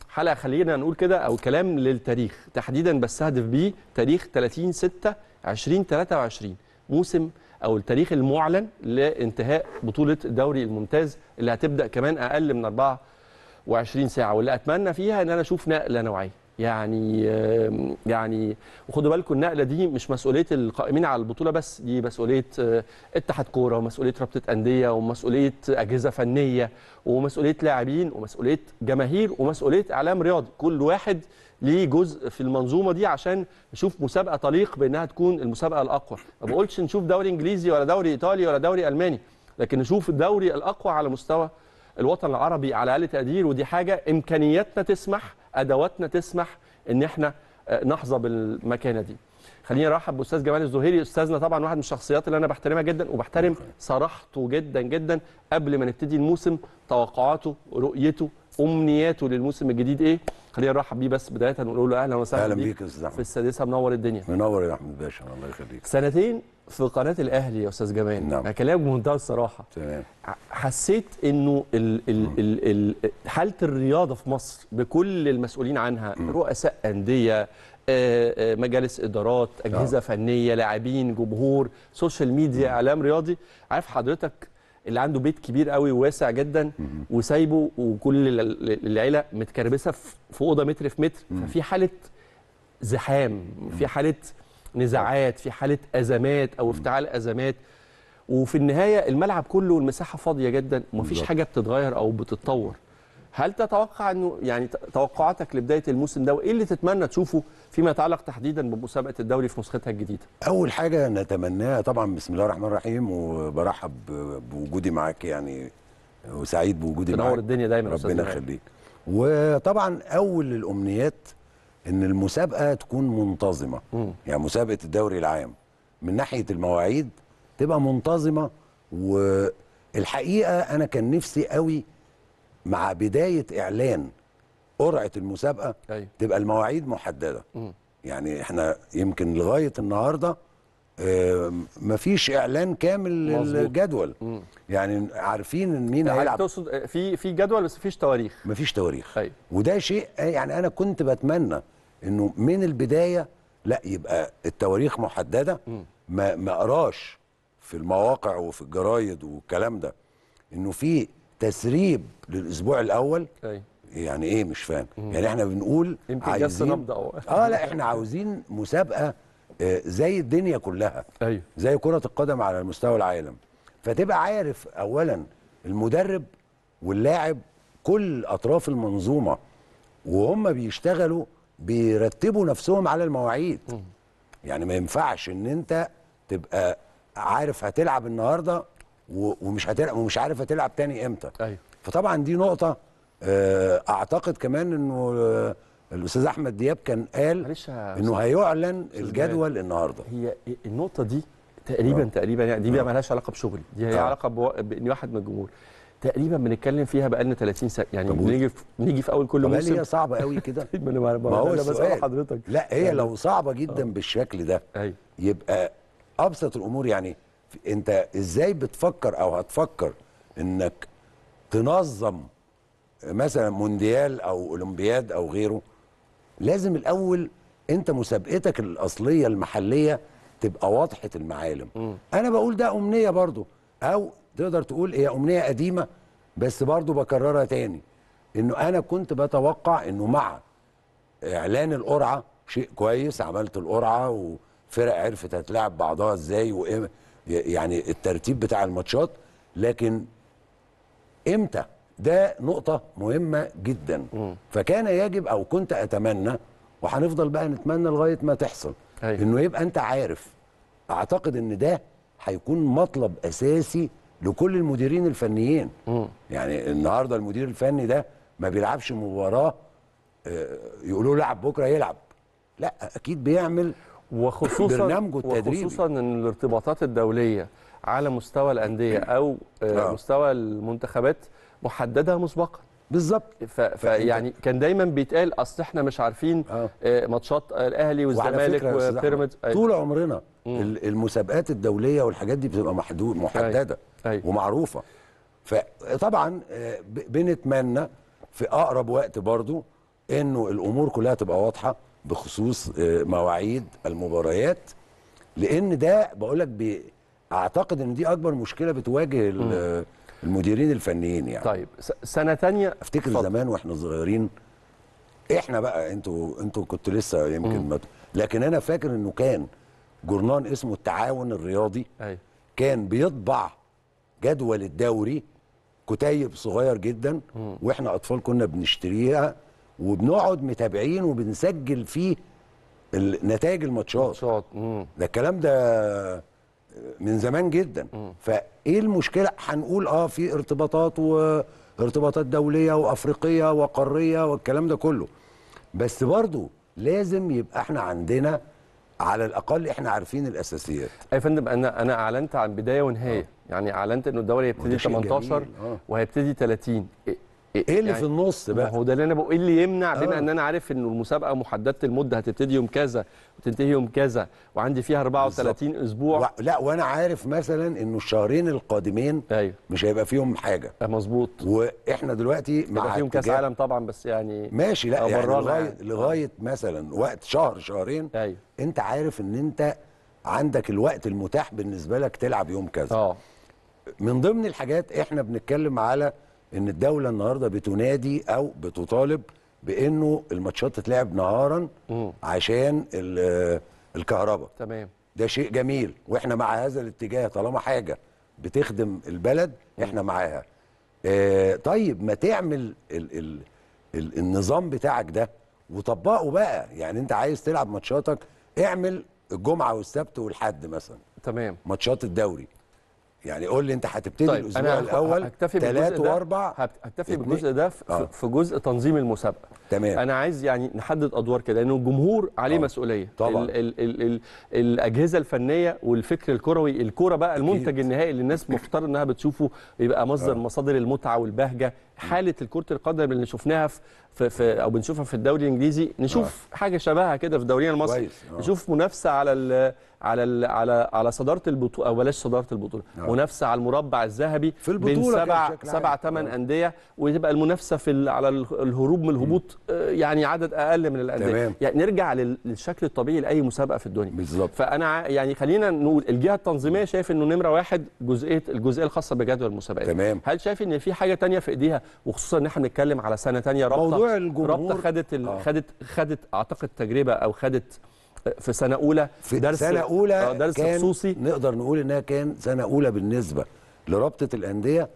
حلقه خلينا نقول كده او كلام للتاريخ تحديدا بستهدف بيه تاريخ 30 6 2023 موسم او التاريخ المعلن لانتهاء بطوله الدوري الممتاز اللي هتبدا كمان اقل من 24 ساعه واللي اتمنى فيها ان انا اشوف نقله نوعيه يعني يعني وخدوا بالكم النقله دي مش مسؤوليه القائمين على البطوله بس دي مسؤوليه آه، اتحاد كوره ومسؤوليه رابطه انديه ومسؤوليه اجهزه فنيه ومسؤوليه لاعبين ومسؤوليه جماهير ومسؤوليه اعلام رياضي كل واحد ليه جزء في المنظومه دي عشان نشوف مسابقه طليق بانها تكون المسابقه الاقوى ما بقولش نشوف دوري انجليزي ولا دوري ايطالي ولا دوري الماني لكن نشوف الدوري الاقوى على مستوى الوطن العربي على اقل تقدير ودي حاجه امكانياتنا تسمح ادواتنا تسمح ان احنا آه، نحظى بالمكانه دي خليني ارحب باستاذ جمال الزهيري استاذنا طبعا واحد من الشخصيات اللي انا بحترمها جدا وبحترم صراحته جدا جدا قبل ما نبتدي الموسم توقعاته رؤيته امنياته للموسم الجديد ايه خلينا نرحب بيه بس بدايه ونقول له اهلا وسهلا اهلا بيك في السادسه منور الدنيا منور يا احمد باشا الله يخليك سنتين في قناه الاهلي يا استاذ جمال نعم. كلام بمنتهى الصراحه تمام حسيت انه ال ال ال ال حاله الرياضه في مصر بكل المسؤولين عنها رؤساء انديه آه، آه، مجالس ادارات نعم. اجهزه نعم. فنيه لاعبين جمهور سوشيال ميديا اعلام رياضي عارف حضرتك اللي عنده بيت كبير قوي وواسع جدا وسايبه وكل العيله متكربسه في اوضه متر في متر ففي حاله زحام في حاله نزاعات في حاله ازمات او افتعال ازمات وفي النهايه الملعب كله والمساحه فاضيه جدا ومفيش حاجه بتتغير او بتتطور هل تتوقع انه يعني توقعاتك لبدايه الموسم ده وايه اللي تتمنى تشوفه فيما يتعلق تحديدا بمسابقه الدوري في نسختها الجديده؟ اول حاجه نتمناها طبعا بسم الله الرحمن الرحيم وبرحب بوجودي معاك يعني وسعيد بوجودي معاك تنور الدنيا دايما ربنا يخليك وطبعا اول الامنيات ان المسابقه تكون منتظمه م. يعني مسابقه الدوري العام من ناحيه المواعيد تبقى منتظمه والحقيقه انا كان نفسي قوي مع بدايه اعلان قرعه المسابقه أيوه. تبقى المواعيد محدده م. يعني احنا يمكن لغايه النهارده مفيش اعلان كامل مزبوط. م. يعني عارفين مين يعني هيلعب تقصد في في جدول بس مفيش تواريخ مفيش تواريخ طيب. وده شيء يعني انا كنت بتمنى انه من البدايه لا يبقى التواريخ محدده ما ما اقراش في المواقع وفي الجرايد والكلام ده انه في تسريب للاسبوع الاول يعني ايه مش فاهم يعني احنا بنقول عايزين اه لا احنا عاوزين مسابقه آه، زي الدنيا كلها ايوه زي كره القدم على مستوى العالم فتبقى عارف اولا المدرب واللاعب كل اطراف المنظومه وهم بيشتغلوا بيرتبوا نفسهم على المواعيد يعني ما ينفعش ان انت تبقى عارف هتلعب النهارده ومش هتلعب ومش عارف هتلعب تاني امتى أيوه. فطبعا دي نقطه آه، اعتقد كمان انه آه، الاستاذ احمد دياب كان قال انه هيعلن الجدول النهارده هي النقطه دي تقريبا أوه. تقريبا يعني دي آه. ما لهاش علاقه بشغلي دي هي أوه. علاقه باني واحد من الجمهور تقريبا بنتكلم فيها بقالنا 30 سنه يعني بنيجي في نيجي في اول كل موسم هي صعبه قوي كده ما هو بسال حضرتك لا هي يعني. لو صعبه جدا أوه. بالشكل ده أي. يبقى ابسط الامور يعني انت ازاي بتفكر او هتفكر انك تنظم مثلا مونديال او اولمبياد او غيره لازم الاول انت مسابقتك الاصليه المحليه تبقى واضحه المعالم م. انا بقول ده امنيه برضو او تقدر تقول هي امنيه قديمه بس برضو بكررها تاني انه انا كنت بتوقع انه مع اعلان القرعه شيء كويس عملت القرعه وفرق عرفت هتلعب بعضها ازاي وإيه يعني الترتيب بتاع الماتشات لكن امتى ده نقطة مهمة جدا م. فكان يجب أو كنت أتمنى وهنفضل بقى نتمنى لغاية ما تحصل أيوة. إنه يبقى أنت عارف أعتقد إن ده هيكون مطلب أساسي لكل المديرين الفنيين م. يعني النهارده المدير الفني ده ما بيلعبش مباراه آه، يقولوا لعب بكره يلعب لا اكيد بيعمل وخصوصا برنامجه التدريبي وخصوصا ان الارتباطات الدوليه على مستوى الانديه او آه،, آه. مستوى المنتخبات محدده مسبقا بالظبط فيعني كان دايما بيتقال اصل احنا مش عارفين آه. آه، ماتشات الاهلي والزمالك وبيراميدز طول عمرنا مم. المسابقات الدوليه والحاجات دي بتبقى محدوده أيوة. محدده أيوة. ومعروفه فطبعا آه، بنتمنى في اقرب وقت برضو انه الامور كلها تبقى واضحه بخصوص آه، مواعيد المباريات لان ده بقول لك اعتقد ان دي اكبر مشكله بتواجه المديرين الفنيين يعني طيب سنه ثانيه افتكر فضل. زمان واحنا صغيرين احنا بقى انتوا انتوا كنتوا لسه يمكن مم. لكن انا فاكر انه كان جورنان اسمه التعاون الرياضي أي. كان بيطبع جدول الدوري كتيب صغير جدا واحنا اطفال كنا بنشتريها وبنقعد متابعين وبنسجل فيه نتائج الماتشات ده الكلام ده من زمان جدا فايه المشكله هنقول اه في ارتباطات وارتباطات دوليه وافريقيه وقاريه والكلام ده كله بس برضو لازم يبقى احنا عندنا على الاقل احنا عارفين الاساسيات اي فندم انا انا اعلنت عن بدايه ونهايه أوه. يعني اعلنت انه الدوري هيبتدي 18 آه. وهيبتدي 30 ايه اللي يعني في النص بقى هو ده اللي انا بقول إيه اللي يمنع بما ان آه. انا عارف ان المسابقه محدده المده هتبتدي يوم كذا وتنتهي يوم كذا وعندي فيها 34 بالزبط. اسبوع و... لا وانا عارف مثلا انه الشهرين القادمين أيوه. مش هيبقى فيهم حاجه آه، مظبوط واحنا دلوقتي مع فيهم كاس عالم طبعا بس يعني ماشي لا آه، يعني لغايه يعني. لغايه مثلا وقت شهر شهرين أيوه. انت عارف ان انت عندك الوقت المتاح بالنسبه لك تلعب يوم كذا اه من ضمن الحاجات احنا بنتكلم على ان الدوله النهارده بتنادي او بتطالب بانه الماتشات تتلعب نهارا عشان الكهرباء تمام ده شيء جميل واحنا مع هذا الاتجاه طالما حاجه بتخدم البلد احنا معاها آه طيب ما تعمل ال ال ال النظام بتاعك ده وطبقه بقى يعني انت عايز تلعب ماتشاتك اعمل الجمعه والسبت والحد مثلا تمام ماتشات الدوري يعني قول لي انت هتبتدي طيب الاسبوع الاول هكتفي ثلاث واربع هكتفي بالجزء ده في, آه. في جزء تنظيم المسابقه تمام انا عايز يعني نحدد ادوار كده لانه الجمهور عليه آه. مسؤوليه طبعا الـ الـ الـ الـ الاجهزه الفنيه والفكر الكروي الكوره بقى المنتج النهائي اللي الناس مفترض انها بتشوفه يبقى مصدر آه. مصادر المتعه والبهجه حاله الكره القدم اللي شفناها في, في او بنشوفها في الدوري الانجليزي نشوف آه. حاجه شبهها كده في دورينا المصري آه. نشوف منافسه على على على على صداره البطوله او بلاش صداره البطوله أوه. منافسه على المربع الذهبي في البطوله بين سبع سبع ثمان آه. انديه وتبقى المنافسه في ال... على الهروب من الهبوط آه، يعني عدد اقل من الانديه تمام. يعني نرجع للشكل الطبيعي لاي مسابقه في الدنيا بالظبط فانا يعني خلينا نقول الجهه التنظيميه شايف انه نمره واحد جزئيه الجزئيه الخاصه بجدول المسابقات تمام. هل شايف ان في حاجه ثانيه في ايديها وخصوصا ان احنا بنتكلم على سنه ثانيه رابطه موضوع الجمهور رابطه خدت ال... آه. خدت خدت اعتقد تجربه او خدت في سنه اولى في درس سنه اولى آه، درس خصوصي نقدر نقول انها كان سنه اولى بالنسبه لرابطه الانديه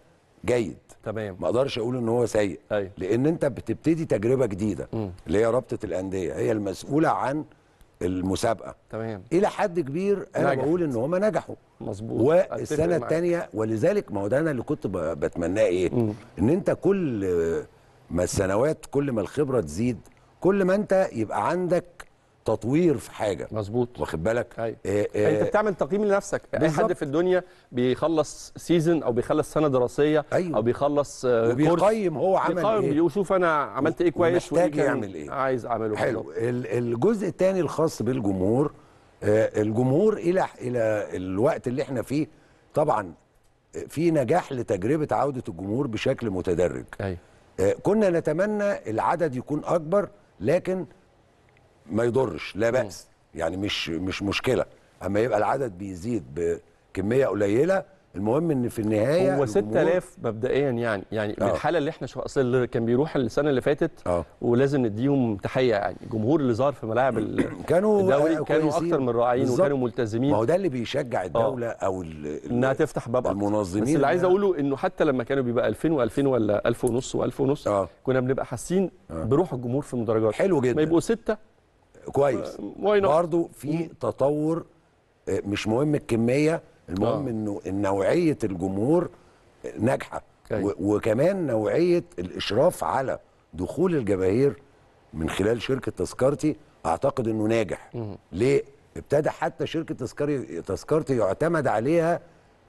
جيد تمام ما اقدرش اقول ان هو سيء أيوه. لان انت بتبتدي تجربه جديده م. اللي هي رابطه الانديه هي المسؤوله عن المسابقه تمام الى حد كبير انا نجحت. بقول ان هم نجحوا مظبوط والسنه الثانيه ولذلك ما هو ده انا اللي كنت بتمناه ايه م. ان انت كل ما السنوات كل ما الخبره تزيد كل ما انت يبقى عندك تطوير في حاجه مظبوط واخد بالك أيوة. آه آه يعني انت بتعمل تقييم لنفسك اي حد في الدنيا بيخلص سيزون او بيخلص سنه دراسيه أيوة. او بيخلص كورس آه، وبيقيم هو عمل بيقيم ايه بيشوف انا عملت ايه كويس ومحتاج يعمل ايه عايز اعمله حلو الجزء الثاني الخاص بالجمهور آه، الجمهور الى الى الوقت اللي احنا فيه طبعا آه، في نجاح لتجربه عوده الجمهور بشكل متدرج أيوة. كنا نتمنى العدد يكون اكبر لكن ما يضرش لا باس يعني مش مش مشكله اما يبقى العدد بيزيد بكميه قليله المهم ان في النهايه هو 6000 مبدئيا يعني يعني أوه. الحاله اللي احنا اصل كان بيروح السنه اللي فاتت أوه. ولازم نديهم تحيه يعني الجمهور اللي ظهر في ملاعب كانوا الدوري آه، كانوا اكثر من رائعين وكانوا ملتزمين ما هو ده اللي بيشجع آه. الدوله أوه. او انها تفتح باب المنظمين بس اللي عايز اقوله انه حتى لما كانوا بيبقى 2000 و2000 ولا 1000 ونص و1000 ونص آه. كنا بنبقى حاسين بروح الجمهور في المدرجات حلو جدا ما يبقوا سته كويس uh, برضه في تطور آه، مش مهم الكميه المهم آه. انه نوعيه الجمهور ناجحه وكمان نوعيه الاشراف على دخول الجماهير من خلال شركه تذكرتي اعتقد انه ناجح ليه ابتدى حتى شركه تذكرتي تذكرتي يعتمد عليها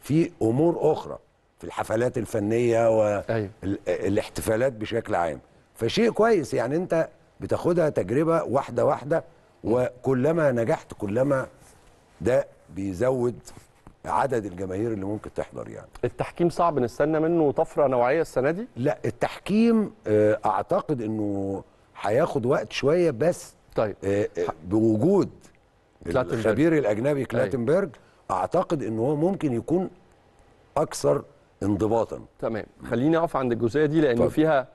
في امور اخرى في الحفلات الفنيه والاحتفالات أيوة. بشكل عام فشيء كويس يعني انت بتاخدها تجربه واحده واحده وكلما نجحت كلما ده بيزود عدد الجماهير اللي ممكن تحضر يعني التحكيم صعب نستنى منه طفره نوعيه السنه دي لا التحكيم آه، اعتقد انه هياخد وقت شويه بس طيب آه، آه، بوجود الخبير الاجنبي أيوه. كلاتنبرج اعتقد ان هو ممكن يكون اكثر انضباطا تمام خليني اقف عند الجزئيه دي لانه طيب. فيها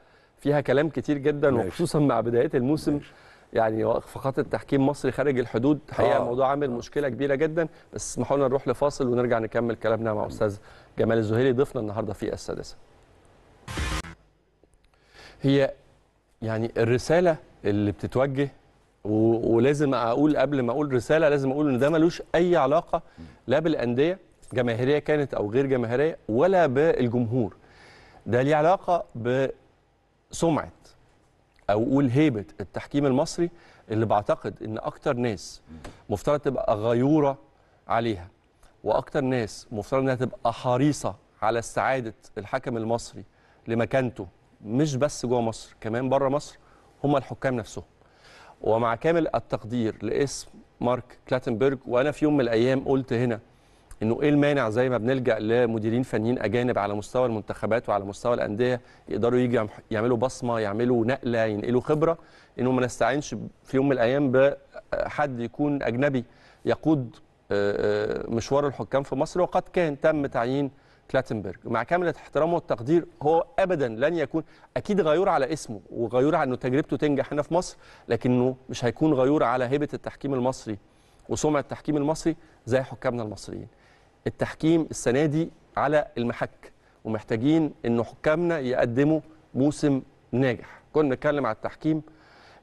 فيها كلام كتير جدا ماشي. وخصوصا مع بدايه الموسم ماشي. يعني فقط التحكيم مصري خارج الحدود حقيقه آه. الموضوع عامل مشكله كبيره جدا بس اسمحوا لنا نروح لفاصل ونرجع نكمل كلامنا مع استاذ جمال الزهيري ضيفنا النهارده في السادسه هي يعني الرساله اللي بتتوجه ولازم اقول قبل ما اقول رساله لازم اقول ان ده ملوش اي علاقه لا بالانديه جماهيريه كانت او غير جماهيريه ولا بالجمهور ده ليه علاقه ب سمعه او قول هيبه التحكيم المصري اللي بعتقد ان اكتر ناس مفترض تبقى غيوره عليها واكتر ناس مفترض انها تبقى حريصه على استعاده الحكم المصري لمكانته مش بس جوه مصر كمان بره مصر هم الحكام نفسهم ومع كامل التقدير لاسم مارك كلاتنبرج وانا في يوم من الايام قلت هنا انه ايه المانع زي ما بنلجا لمديرين فنيين اجانب على مستوى المنتخبات وعلى مستوى الانديه يقدروا يجي يعملوا بصمه يعملوا نقله ينقلوا خبره انه ما نستعينش في يوم من الايام بحد يكون اجنبي يقود آه، آه، مشوار الحكام في مصر وقد كان تم تعيين كلاتنبرج مع كامل احترامه والتقدير هو ابدا لن يكون اكيد غيور على اسمه وغيور على انه تجربته تنجح هنا في مصر لكنه مش هيكون غيور على هيبه التحكيم المصري وسمعه التحكيم المصري زي حكامنا المصريين التحكيم السنه دي على المحك ومحتاجين ان حكامنا يقدموا موسم ناجح كنا بنتكلم على التحكيم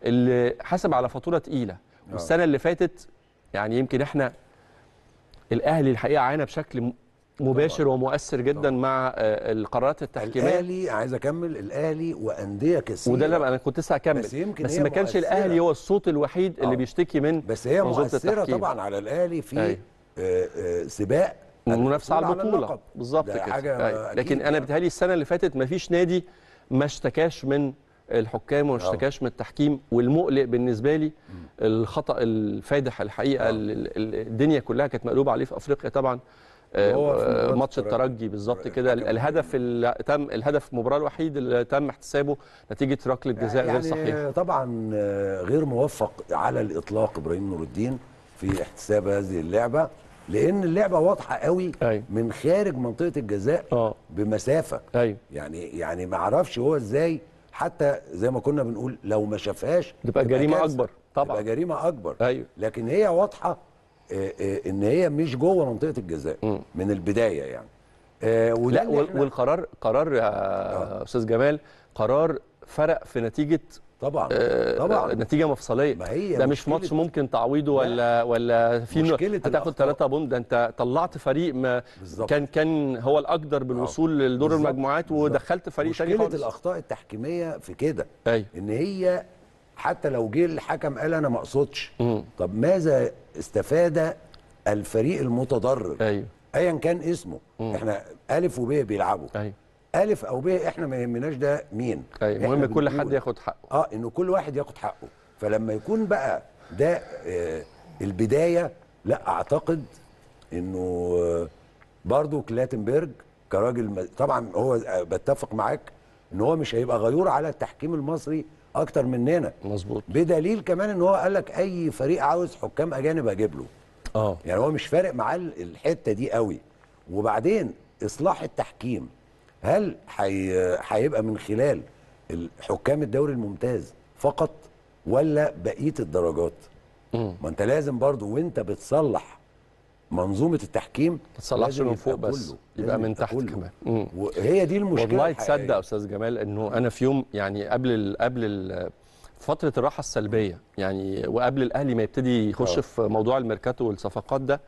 اللي حسب على فاتوره تقيله آه. والسنه اللي فاتت يعني يمكن احنا الاهلي الحقيقه عانى بشكل مباشر طبعا. ومؤثر جدا طبعا. مع آه، القرارات التحكيميه الاهلي عايز اكمل الاهلي وانديه كثيره وده اللي انا كنت لسه هكمل بس, يمكن بس ما كانش الاهلي هو الصوت الوحيد أوه. اللي آه. بيشتكي من بس هي مؤثره التحكيم. طبعا على الاهلي في آه آه سباق المنافسه على البطوله بالظبط كده حاجة أيوة. لكن انا بتهيألي السنه اللي فاتت ما فيش نادي ما اشتكاش من الحكام وما آه. اشتكاش من التحكيم والمقلق بالنسبه لي الخطا الفادح الحقيقه آه. الدنيا كلها كانت مقلوبه عليه في افريقيا طبعا آه، ماتش الترجي بالظبط كده الهدف اللي تم الهدف المباراه الوحيد اللي تم احتسابه نتيجه ركله جزاء يعني غير صحيحه طبعا غير موفق على الاطلاق ابراهيم نور الدين في احتساب هذه اللعبه لان اللعبه واضحه قوي أيوة. من خارج منطقه الجزاء أوه. بمسافه أيوة. يعني يعني ما اعرفش هو ازاي حتى زي ما كنا بنقول لو ما شافهاش تبقى جريمه اكبر طبعا تبقى جريمه اكبر أيوة. لكن هي واضحه آه، آه، ان هي مش جوه منطقه الجزاء م. من البدايه يعني آه لا والقرار قرار يا آه. استاذ جمال قرار فرق في نتيجه طبعا آه، طبعا نتيجه مفصليه ما هي ده مش ماتش ممكن تعويضه ولا ولا في هتاخد ثلاثه بوند ده انت طلعت فريق ما كان كان هو الاقدر آه. بالوصول لدور المجموعات ودخلت فريق ثاني خالص مشكله الاخطاء التحكيميه في كده ان هي حتى لو جه الحكم قال انا ما اقصدش طب ماذا استفاد الفريق المتضرر ايوه ايا كان اسمه مم. احنا الف وب بيلعبوا ايوه الف او ب احنا ما يهمناش ده مين طيب، ايوه مهم كل حد ياخد حقه اه انه كل واحد ياخد حقه فلما يكون بقى ده آه البدايه لا اعتقد انه آه برضه كلاتنبرج كراجل طبعا هو آه، بتفق معاك ان هو مش هيبقى غيور على التحكيم المصري اكتر مننا مظبوط بدليل كمان ان هو قال لك اي فريق عاوز حكام اجانب اجيب له اه يعني هو مش فارق معاه الحته دي قوي وبعدين اصلاح التحكيم هل هيبقى من خلال حكام الدوري الممتاز فقط ولا بقيه الدرجات ما انت لازم برضو وانت بتصلح منظومه التحكيم تصلحش من فوق بس يبقى من تحت كمان مم. وهي دي المشكله والله تصدق استاذ جمال انه انا في يوم يعني قبل الـ قبل الـ فتره الراحه السلبيه يعني وقبل الاهلي ما يبتدي يخش أوه. في موضوع الميركاتو والصفقات ده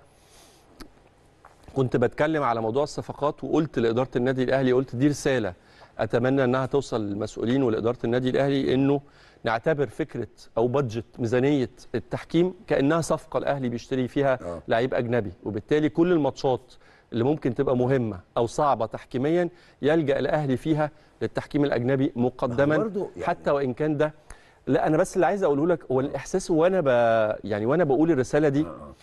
كنت بتكلم على موضوع الصفقات وقلت لاداره النادي الاهلي قلت دي رساله اتمنى انها توصل للمسؤولين ولاداره النادي الاهلي انه نعتبر فكره او بادجت ميزانيه التحكيم كانها صفقه الاهلي بيشتري فيها آه. لعيب اجنبي وبالتالي كل الماتشات اللي ممكن تبقى مهمه او صعبه تحكيميا يلجا الاهلي فيها للتحكيم الاجنبي مقدما يعني حتى وان كان ده لا انا بس اللي عايز اقوله لك هو الاحساس وانا ب... يعني وانا بقول الرساله دي آه.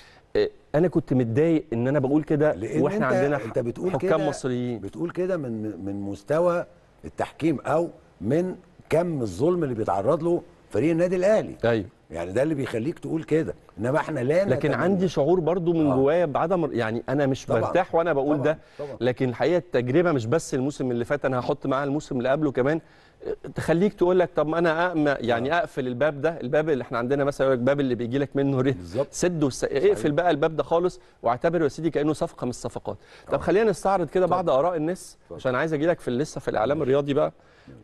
انا كنت متضايق ان انا بقول كده واحنا انت عندنا انت بتقول حكام مصريين بتقول كده من من مستوى التحكيم او من كم الظلم اللي بيتعرض له فريق النادي الاهلي ايوه يعني ده اللي بيخليك تقول كده انما احنا لا لكن عندي شعور برضو من آه. جوايا بعدم يعني انا مش مرتاح وانا بقول طبعًا. ده طبعًا. لكن الحقيقه التجربه مش بس الموسم اللي فات انا هحط معاها الموسم اللي قبله كمان تخليك تقول لك طب ما انا يعني آه. اقفل الباب ده الباب اللي احنا عندنا مثلا الباب اللي بيجي لك منه ريح سده وس... اقفل بقى الباب ده خالص واعتبره يا سيدي كانه صفقه من الصفقات طب خلينا نستعرض كده بعض اراء الناس عشان عايز اجي لك في لسه في الاعلام الرياضي بقى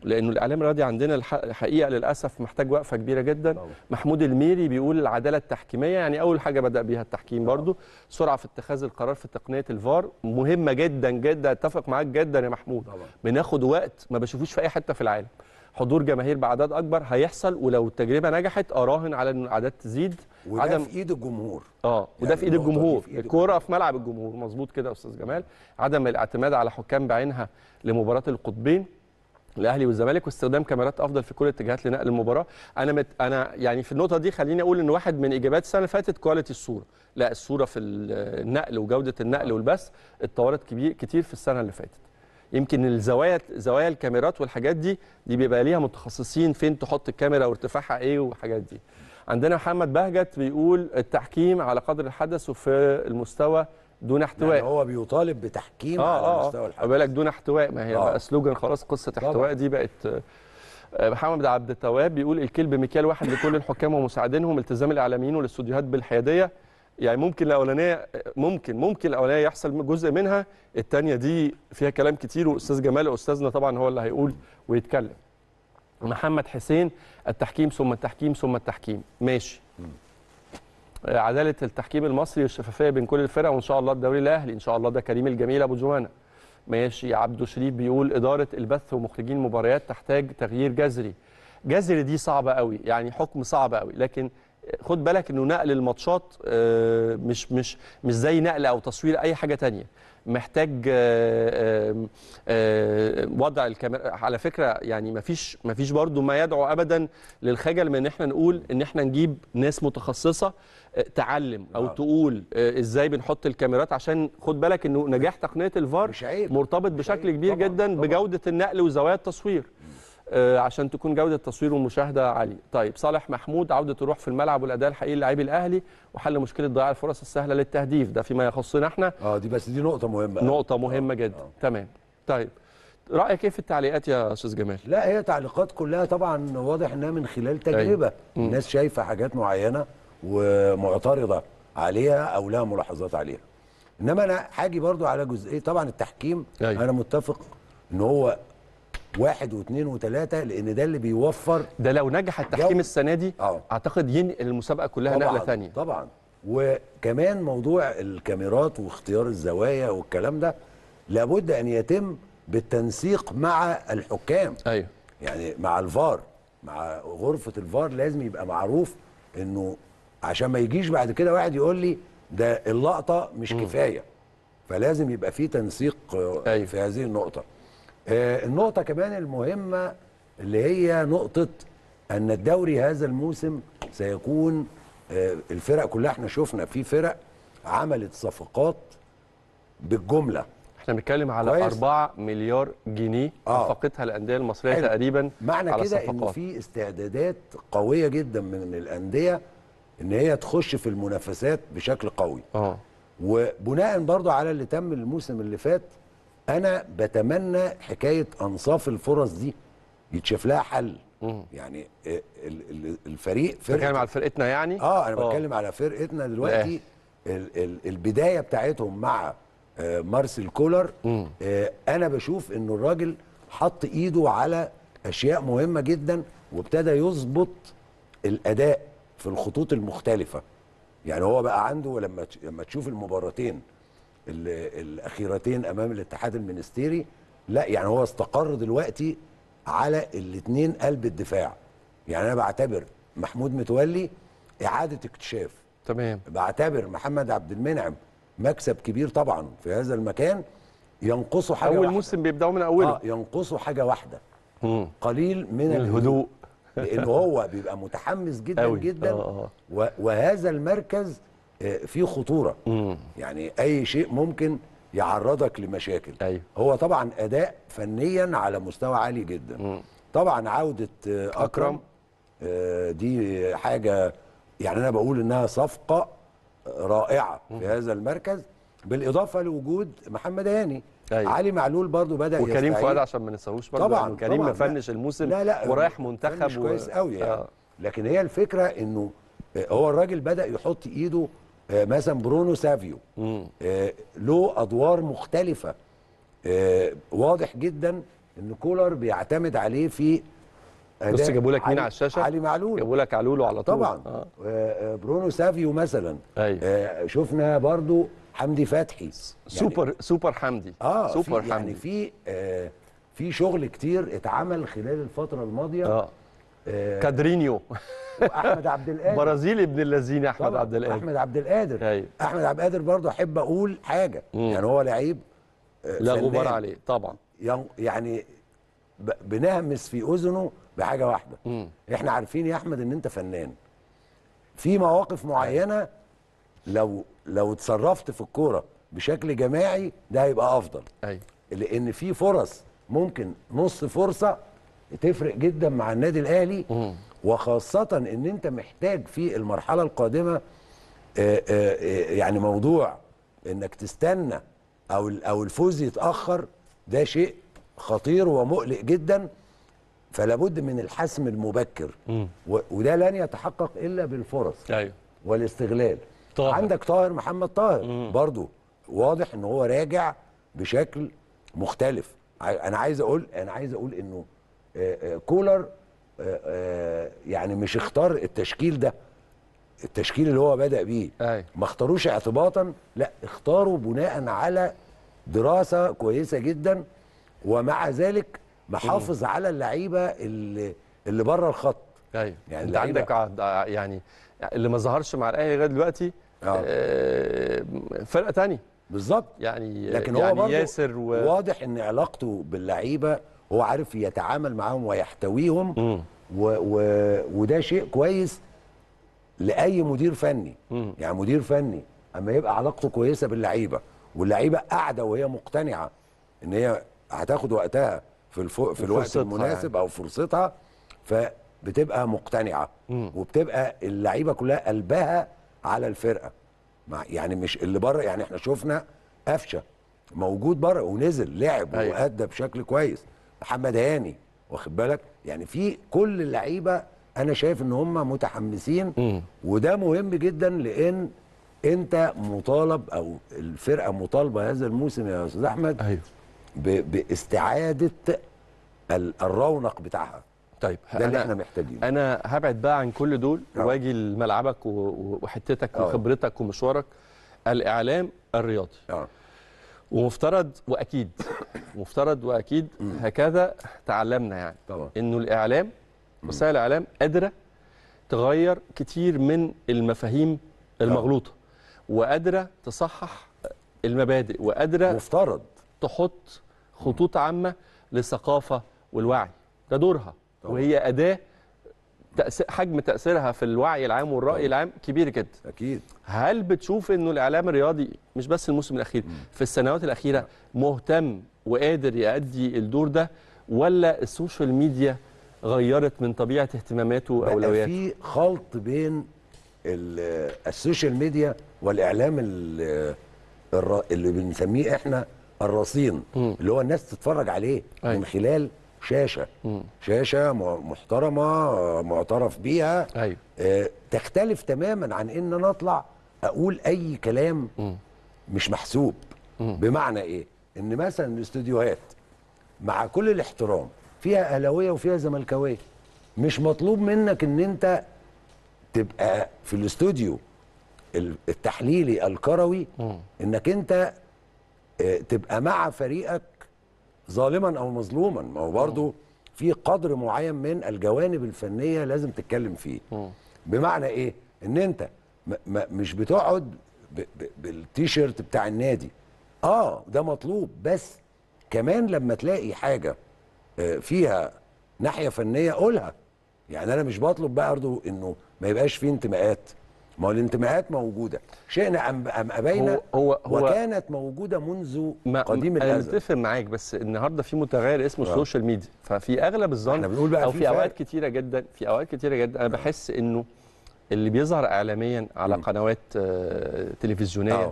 لانه الاعلام الرياضي عندنا الحقيقه للاسف محتاج وقفه كبيره جدا طبعا. محمود الميري بيقول العداله التحكيميه يعني اول حاجه بدا بيها التحكيم برضو سرعه في اتخاذ القرار في تقنيه الفار مهمه جدا جدا اتفق معاك جدا يا محمود بناخد وقت ما بشوفوش في اي حته في العالم حضور جماهير باعداد اكبر هيحصل ولو التجربه نجحت اراهن على ان الاعداد تزيد وده عدم في ايد الجمهور اه يعني وده في ايد الجمهور الكوره في ملعب الجمهور مظبوط كده يا استاذ جمال عدم الاعتماد على حكام بعينها لمباراه القطبين الاهلي والزمالك واستخدام كاميرات افضل في كل الاتجاهات لنقل المباراه انا مت... انا يعني في النقطه دي خليني اقول ان واحد من اجابات السنه اللي فاتت كواليتي الصوره لا الصوره في النقل وجوده النقل آه. والبث اتطورت كبير كتير في السنه اللي فاتت يمكن الزوايا زوايا الكاميرات والحاجات دي دي بيبقى ليها متخصصين فين تحط الكاميرا وارتفاعها ايه والحاجات دي عندنا محمد بهجت بيقول التحكيم على قدر الحدث وفي المستوى دون احتواء يعني هو بيطالب بتحكيم آه على آه, آه. مستوى الحدث بالك دون احتواء ما هي آه. بقى سلوجن خلاص قصه احتواء دي بقت آه، محمد عبد التواب بيقول الكلب مكيال واحد لكل الحكام ومساعدينهم التزام الاعلاميين والاستوديوهات بالحياديه يعني ممكن الاولانيه ممكن ممكن الاولانيه يحصل جزء منها الثانيه دي فيها كلام كتير واستاذ جمال استاذنا طبعا هو اللي هيقول ويتكلم محمد حسين التحكيم ثم التحكيم ثم التحكيم ماشي عداله التحكيم المصري والشفافيه بين كل الفرق وان شاء الله الدوري الاهلي ان شاء الله ده كريم الجميل ابو جوانا ماشي عبده شريف بيقول اداره البث ومخرجين المباريات تحتاج تغيير جذري جذري دي صعبه قوي يعني حكم صعب قوي لكن خد بالك انه نقل الماتشات آه، مش مش مش زي نقل او تصوير اي حاجه تانية محتاج آه، آه، وضع الكاميرا على فكره يعني ما فيش ما فيش برضه ما يدعو ابدا للخجل من ان احنا نقول ان احنا نجيب ناس متخصصه تعلم او تقول ازاي بنحط الكاميرات عشان خد بالك انه نجاح تقنيه الفار مرتبط بشكل كبير جدا بجوده النقل وزوايا التصوير آه، عشان تكون جوده التصوير والمشاهده عاليه طيب صالح محمود عوده الروح في الملعب والاداء الحقيقي للاعبي الاهلي وحل مشكله ضياع الفرص السهله للتهديف ده فيما يخصنا احنا اه دي بس دي نقطه مهمه نقطه مهمه آه. جدا آه. تمام طيب رايك ايه في التعليقات يا استاذ جمال لا هي تعليقات كلها طبعا واضح انها من خلال تجربه أيوه. الناس شايفه حاجات معينه ومعترضه عليها او لها ملاحظات عليها انما انا هاجي برضو على جزئيه طبعا التحكيم أيوه. انا متفق ان هو واحد واثنين وثلاثه لان ده اللي بيوفر ده لو نجح التحكيم جو. السنه دي أوه. اعتقد ينقل المسابقه كلها نقله ثانيه طبعا وكمان موضوع الكاميرات واختيار الزوايا والكلام ده لابد ان يتم بالتنسيق مع الحكام ايوه يعني مع الفار مع غرفه الفار لازم يبقى معروف انه عشان ما يجيش بعد كده واحد يقول لي ده اللقطه مش م. كفايه فلازم يبقى في تنسيق آه، أيوه. في هذه النقطه آه، النقطة كمان المهمة اللي هي نقطة أن الدوري هذا الموسم سيكون آه، الفرق كلها احنا شفنا في فرق عملت صفقات بالجملة احنا بنتكلم على كويس. 4 مليار جنيه صفقتها آه. الانديه المصريه حلو. تقريبا معنى كده انه في استعدادات قويه جدا من الانديه ان هي تخش في المنافسات بشكل قوي اه وبناء برضو على اللي تم الموسم اللي فات انا بتمنى حكايه انصاف الفرص دي يتشاف لها حل يعني آه، الفريق فرقه بتكلم على فرقتنا يعني اه انا آه. بتكلم على فرقتنا دلوقتي البدايه بتاعتهم مع آه، مارسيل كولر انا بشوف ان الراجل حط ايده على اشياء مهمه جدا وابتدى يظبط الاداء في الخطوط المختلفه يعني هو بقى عنده لما لما تشوف المباراتين الاخيرتين امام الاتحاد المنستيري لا يعني هو استقر دلوقتي على الاثنين قلب الدفاع يعني انا بعتبر محمود متولي اعاده اكتشاف تمام بعتبر محمد عبد المنعم مكسب كبير طبعا في هذا المكان ينقصه حاجه اول موسم بيبداوا من اوله اه ينقصه حاجه واحده قليل من الهدوء لان هو بيبقى متحمس جدا أوي. جدا آه. آه،, آه. وهذا المركز آه، في خطوره مم. يعني اي شيء ممكن يعرضك لمشاكل أيوه. هو طبعا اداء فنيا على مستوى عالي جدا مم. طبعا عوده آه، اكرم آه، دي حاجه يعني انا بقول انها صفقه رائعه مم. في هذا المركز بالاضافه لوجود محمد هاني أيوة. علي معلول برضو بدا وكريم فؤاد عشان ما ننساهوش برضو طبعا يعني كريم ما فنش الموسم لا لا ورايح منتخب و... كويس قوي يعني. آه. لكن هي الفكره انه هو الراجل بدا يحط ايده آه، مثلا برونو سافيو آه، له ادوار مختلفه آه، واضح جدا ان كولر بيعتمد عليه في بص جابوا لك مين على الشاشه؟ علي معلول جابوا لك علولو على طول طبعا آه. برونو سافيو مثلا أي. أيوه. شفنا برضو حمدي فتحي يعني سوبر يعني سوبر حمدي اه سوبر في يعني حمدي يعني في آه في شغل كتير اتعمل خلال الفتره الماضيه آه. آه، كادرينيو واحمد عبد القادر برازيلي ابن اللذين احمد عبد القادر احمد عبد القادر أيوه. احمد عبد القادر برضه احب اقول حاجه مم. يعني هو لعيب آه، لا غبار عليه طبعا يعني بنهمس في اذنه بحاجه واحده مم. احنا عارفين يا احمد ان انت فنان في مواقف معينه لو لو اتصرفت في الكوره بشكل جماعي ده هيبقى افضل ايوه لان في فرص ممكن نص فرصه تفرق جدا مع النادي الاهلي وخاصه ان انت محتاج في المرحله القادمه آه، آه، آه، يعني موضوع انك تستنى او او الفوز يتاخر ده شيء خطير ومقلق جدا فلا بد من الحسم المبكر وده لن يتحقق الا بالفرص ايوه والاستغلال طاهر. عندك طاهر محمد طاهر مم. برضو واضح ان هو راجع بشكل مختلف انا عايز اقول انا عايز اقول انه كولر آه، آه، يعني مش اختار التشكيل ده التشكيل اللي هو بدأ بيه أي. ما اختاروش اعتباطا لا اختاروا بناء على دراسة كويسة جدا ومع ذلك محافظ م. على اللعيبة اللي, اللي بره الخط ايوه يعني انت عندك يعني اللي ما ظهرش مع الاهلي لغايه دلوقتي آه. آه فرقه ثانيه بالظبط يعني لكن يعني هو برضه ياسر و... واضح ان علاقته باللعيبه هو عارف يتعامل معاهم ويحتويهم و و وده شيء كويس لاي مدير فني مم. يعني مدير فني اما يبقى علاقته كويسه باللعيبه واللعيبه قاعده وهي مقتنعه ان هي هتاخد وقتها في الفو... في الوقت يعني. المناسب يعني. او فرصتها فبتبقى مقتنعه مم. وبتبقى اللعيبه كلها قلبها على الفرقه مع يعني مش اللي بره يعني احنا شفنا قفشه موجود بره ونزل لعب أيوة. وادى بشكل كويس محمد هاني واخد بالك يعني في كل اللعيبه انا شايف ان هم متحمسين م. وده مهم جدا لان انت مطالب او الفرقه مطالبه هذا الموسم يا استاذ احمد أيوه. باستعاده الرونق بتاعها طيب ده اللي احنا محتاجينه انا هبعد بقى عن كل دول آه. واجي لملعبك وحتتك أوه. وخبرتك ومشوارك الاعلام الرياضي أوه. ومفترض واكيد مفترض واكيد هكذا تعلمنا يعني طبعا. انه الاعلام وسائل الاعلام قادره تغير كتير من المفاهيم المغلوطه وقادره تصحح المبادئ وقادره مفترض تحط خطوط عامه للثقافه والوعي ده دورها طبعا. وهي اداه تأثير حجم تاثيرها في الوعي العام والراي أوه. العام كبير جدا اكيد هل بتشوف انه الاعلام الرياضي مش بس الموسم الاخير مم. في السنوات الاخيره مهتم وقادر يؤدي الدور ده ولا السوشيال ميديا غيرت من طبيعه اهتماماته واولوياته في خلط بين السوشيال ميديا والاعلام اللي بنسميه احنا الرصين اللي هو الناس تتفرج عليه أي. أيوه. من خلال شاشه مم. شاشه محترمه معترف بيها أيوه. آه، تختلف تماما عن ان انا اطلع اقول اي كلام مم. مش محسوب مم. بمعنى ايه ان مثلا الاستوديوهات مع كل الاحترام فيها اهلاويه وفيها زملكاويه مش مطلوب منك ان انت تبقى في الاستوديو التحليلي الكروي انك انت آه، تبقى مع فريقك ظالما او مظلوما ما هو برضه في قدر معين من الجوانب الفنيه لازم تتكلم فيه بمعنى ايه ان انت مش بتقعد بالتيشيرت بتاع النادي اه ده مطلوب بس كمان لما تلاقي حاجه آه، فيها ناحيه فنيه قولها يعني انا مش بطلب برضه انه ما يبقاش فيه انتماءات ما هو الانتماءات موجوده شئنا ام ابينا هو هو وكانت موجوده منذ قديم الازل انا متفق معاك بس النهارده في متغير اسمه آه. السوشيال ميديا ففي اغلب الظن احنا بنقول بقى او في, في اوقات كتيره جدا في اوقات كتيره جدا انا آه. بحس انه اللي بيظهر اعلاميا على م. قنوات آه، تلفزيونيه أو.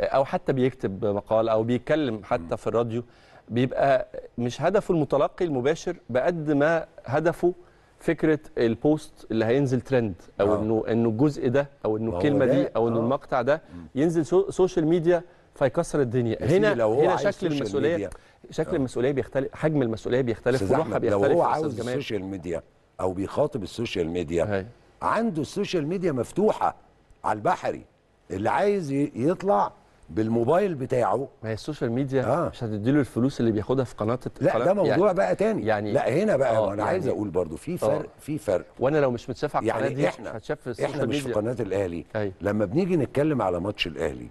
او حتى بيكتب مقال او بيتكلم حتى م. في الراديو بيبقى مش هدفه المتلقي المباشر بقد ما هدفه فكره البوست اللي هينزل ترند او أوه. انه انه الجزء ده او انه الكلمه دي او انه آه. المقطع ده ينزل سو سوشيال ميديا فيكسر الدنيا هنا لو هنا شكل المسؤوليه ميديا. شكل أوه. المسؤوليه بيختلف حجم المسؤوليه بيختلف وروحها بيختلف لو هو عاوز السوشيال ميديا او بيخاطب السوشيال ميديا هاي. عنده السوشيال ميديا مفتوحه على البحري اللي عايز يطلع بالموبايل بتاعه ما هي السوشيال ميديا آه. مش هتديله الفلوس اللي بياخدها في قناه لا ده موضوع يعني بقى تاني يعني لا هنا بقى آه، انا يعني عايز اقول برضو في آه. فرق في فرق وانا لو مش متشاف على يعني القناه يعني دي احنا هتشاف في السوشيال احنا مش ميديا. في قناه الاهلي أي. لما بنيجي نتكلم على ماتش الاهلي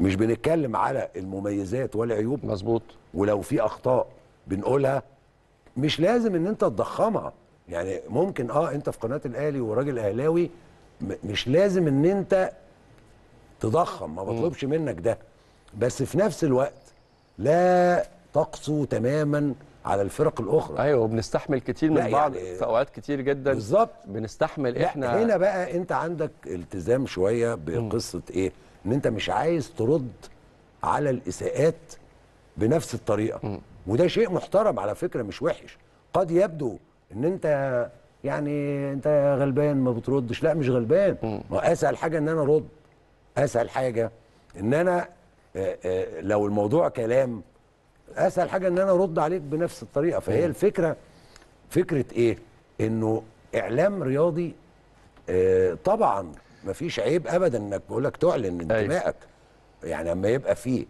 مش بنتكلم على المميزات والعيوب مظبوط ولو في اخطاء بنقولها مش لازم ان انت تضخمها يعني ممكن اه انت في قناه الاهلي وراجل اهلاوي مش لازم ان انت تضخم ما بطلبش منك ده بس في نفس الوقت لا تقسو تماما على الفرق الاخرى ايوه وبنستحمل كتير من بعض يعني في اوقات كتير جدا بالظبط بنستحمل احنا هنا بقى انت عندك التزام شويه بقصه ايه ان انت مش عايز ترد على الاساءات بنفس الطريقه م. وده شيء محترم على فكره مش وحش قد يبدو ان انت يعني انت غلبان ما بتردش لا مش غلبان ما اسهل حاجه ان انا ارد اسهل حاجه ان انا آه، آه، لو الموضوع كلام اسهل حاجه ان انا ارد عليك بنفس الطريقه فهي الفكره فكره ايه انه اعلام رياضي آه، طبعا مفيش عيب ابدا انك بقول لك تعلن انتمائك أيوة. يعني اما يبقى فيه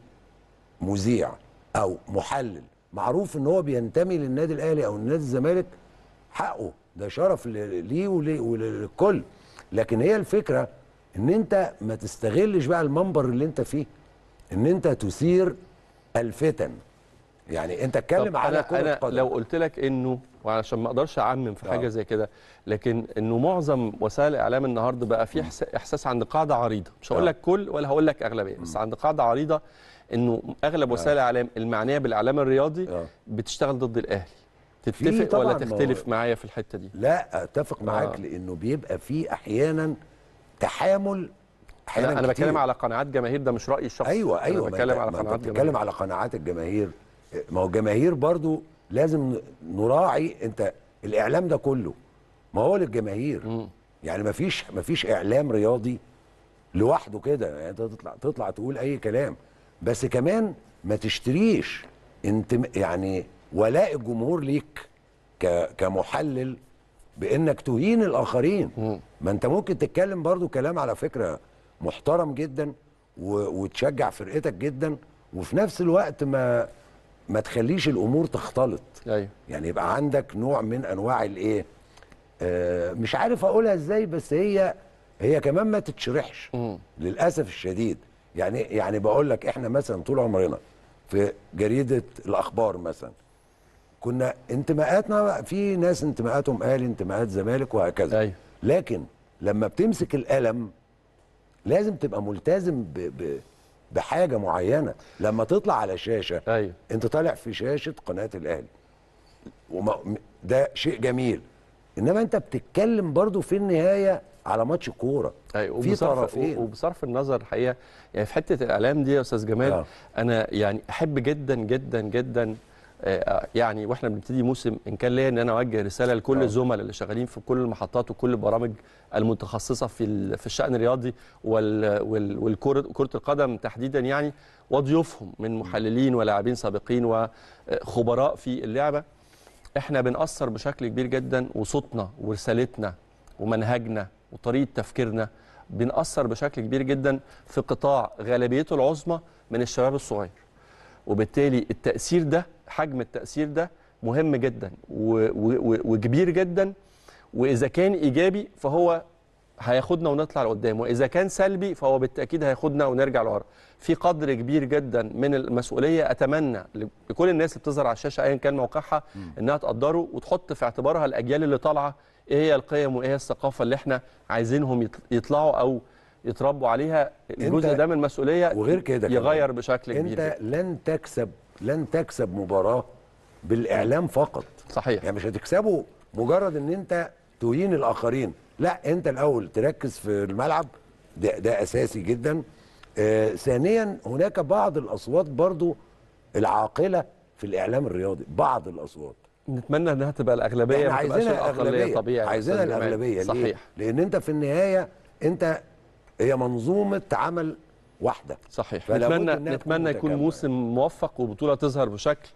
مذيع او محلل معروف ان هو بينتمي للنادي الاهلي او النادي الزمالك حقه ده شرف ليه وللكل لكن هي الفكره ان انت ما تستغلش بقى المنبر اللي انت فيه ان انت تثير الفتن يعني انت اتكلم على كره أنا لو قلت لك انه وعلشان ما اقدرش اعمم في حاجه آه. زي كده لكن انه معظم وسائل الاعلام النهارده بقى في احساس عند قاعده عريضه مش هقول آه. لك كل ولا هقول لك اغلبيه بس عند قاعده عريضه انه اغلب آه. وسائل الاعلام المعنيه بالاعلام الرياضي بتشتغل ضد الاهلي تتفق ولا تختلف معايا في الحته دي لا اتفق معاك لانه بيبقى في احيانا تحامل احيانا انا, أنا بتكلم على قناعات جماهير ده مش رايي الشخصي ايوه ايوه أنا بتكلم على قناعات بتكلم على قناعات الجماهير ما هو الجماهير برضو لازم نراعي انت الاعلام ده كله ما هو للجماهير م. يعني ما فيش ما فيش اعلام رياضي لوحده كده يعني انت تطلع تطلع تقول اي كلام بس كمان ما تشتريش انت يعني ولاء الجمهور ليك كمحلل بانك تهين الاخرين ما انت ممكن تتكلم برضو كلام على فكره محترم جدا وتشجع فرقتك جدا وفي نفس الوقت ما ما تخليش الامور تختلط أيوة. يعني يبقى عندك نوع من انواع الايه آه مش عارف اقولها ازاي بس هي هي كمان ما تتشرحش للاسف الشديد يعني يعني بقول لك احنا مثلا طول عمرنا في جريده الاخبار مثلا كنا انتماءاتنا في ناس انتماءاتهم اهلي انتماءات زمالك وهكذا أيوة. لكن لما بتمسك القلم لازم تبقى ملتزم ب... ب... بحاجه معينه لما تطلع على شاشه أيوة. انت طالع في شاشه قناه الاهلي وما ده شيء جميل انما انت بتتكلم برضو في النهايه على ماتش كوره ايوه في وبصرف النظر الحقيقه يعني في حته الاعلام دي يا استاذ جمال آه. انا يعني احب جدا جدا جدا آه، يعني واحنا بنبتدي موسم ان كان ليا ان انا اوجه رساله لكل الزملاء آه. اللي شغالين في كل المحطات وكل البرامج المتخصصه في في الشان الرياضي والكره القدم تحديدا يعني وضيوفهم من محللين ولاعبين سابقين وخبراء آه، في اللعبه احنا بنأثر بشكل كبير جدا وصوتنا ورسالتنا ومنهجنا وطريقه تفكيرنا بنأثر بشكل كبير جدا في قطاع غالبيته العظمى من الشباب الصغير وبالتالي التأثير ده حجم التاثير ده مهم جدا وكبير جدا واذا كان ايجابي فهو هياخدنا ونطلع لقدام واذا كان سلبي فهو بالتاكيد هياخدنا ونرجع لورا في قدر كبير جدا من المسؤوليه اتمنى لكل الناس اللي بتظهر على الشاشه ايا كان موقعها انها تقدره وتحط في اعتبارها الاجيال اللي طالعه ايه هي القيم وايه هي الثقافه اللي احنا عايزينهم يطلعوا او يتربوا عليها الجزء ده من المسؤوليه وغير كده يغير بشكل كبير انت لن تكسب لن تكسب مباراه بالاعلام فقط صحيح يعني مش هتكسبه مجرد ان انت تهين الاخرين لا انت الاول تركز في الملعب ده, ده اساسي جدا آه ثانيا هناك بعض الاصوات برضو العاقله في الاعلام الرياضي بعض الاصوات نتمنى انها تبقى الاغلبيه يعني عايزينها الاغلبيه طبيعي عايزينها طيب، الاغلبيه صحيح ليه؟ لان انت في النهايه انت هي منظومه عمل واحده صحيح نتمنى نتمنى يكون موسم موفق وبطوله تظهر بشكل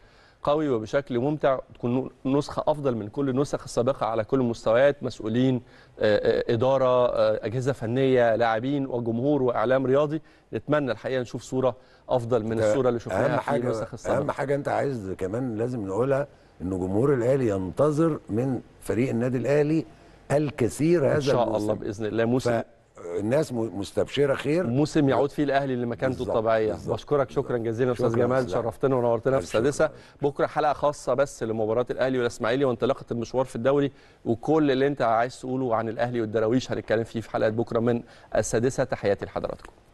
قوي وبشكل ممتع تكون نسخه افضل من كل النسخ السابقه على كل المستويات مسؤولين آه، آه، اداره آه، اجهزه فنيه لاعبين وجمهور واعلام رياضي نتمنى الحقيقه نشوف صوره افضل من الصوره اللي شفناها في النسخ السابقه اهم حاجه انت عايز كمان لازم نقولها ان جمهور الاهلي ينتظر من فريق النادي الاهلي الكثير هذا ان شاء الله باذن الله موسم الناس مستبشره خير موسم يعود فيه الاهلي لمكانته الطبيعيه بشكرك شكرا جزيلا استاذ جمال شرفتنا ونورتنا في السادسه بكره حلقه خاصه بس لمباراه الاهلي والاسماعيلي وانطلاقه المشوار في الدوري وكل اللي انت عايز تقوله عن الاهلي والدراويش هنتكلم فيه في حلقه بكره من السادسه تحياتي لحضراتكم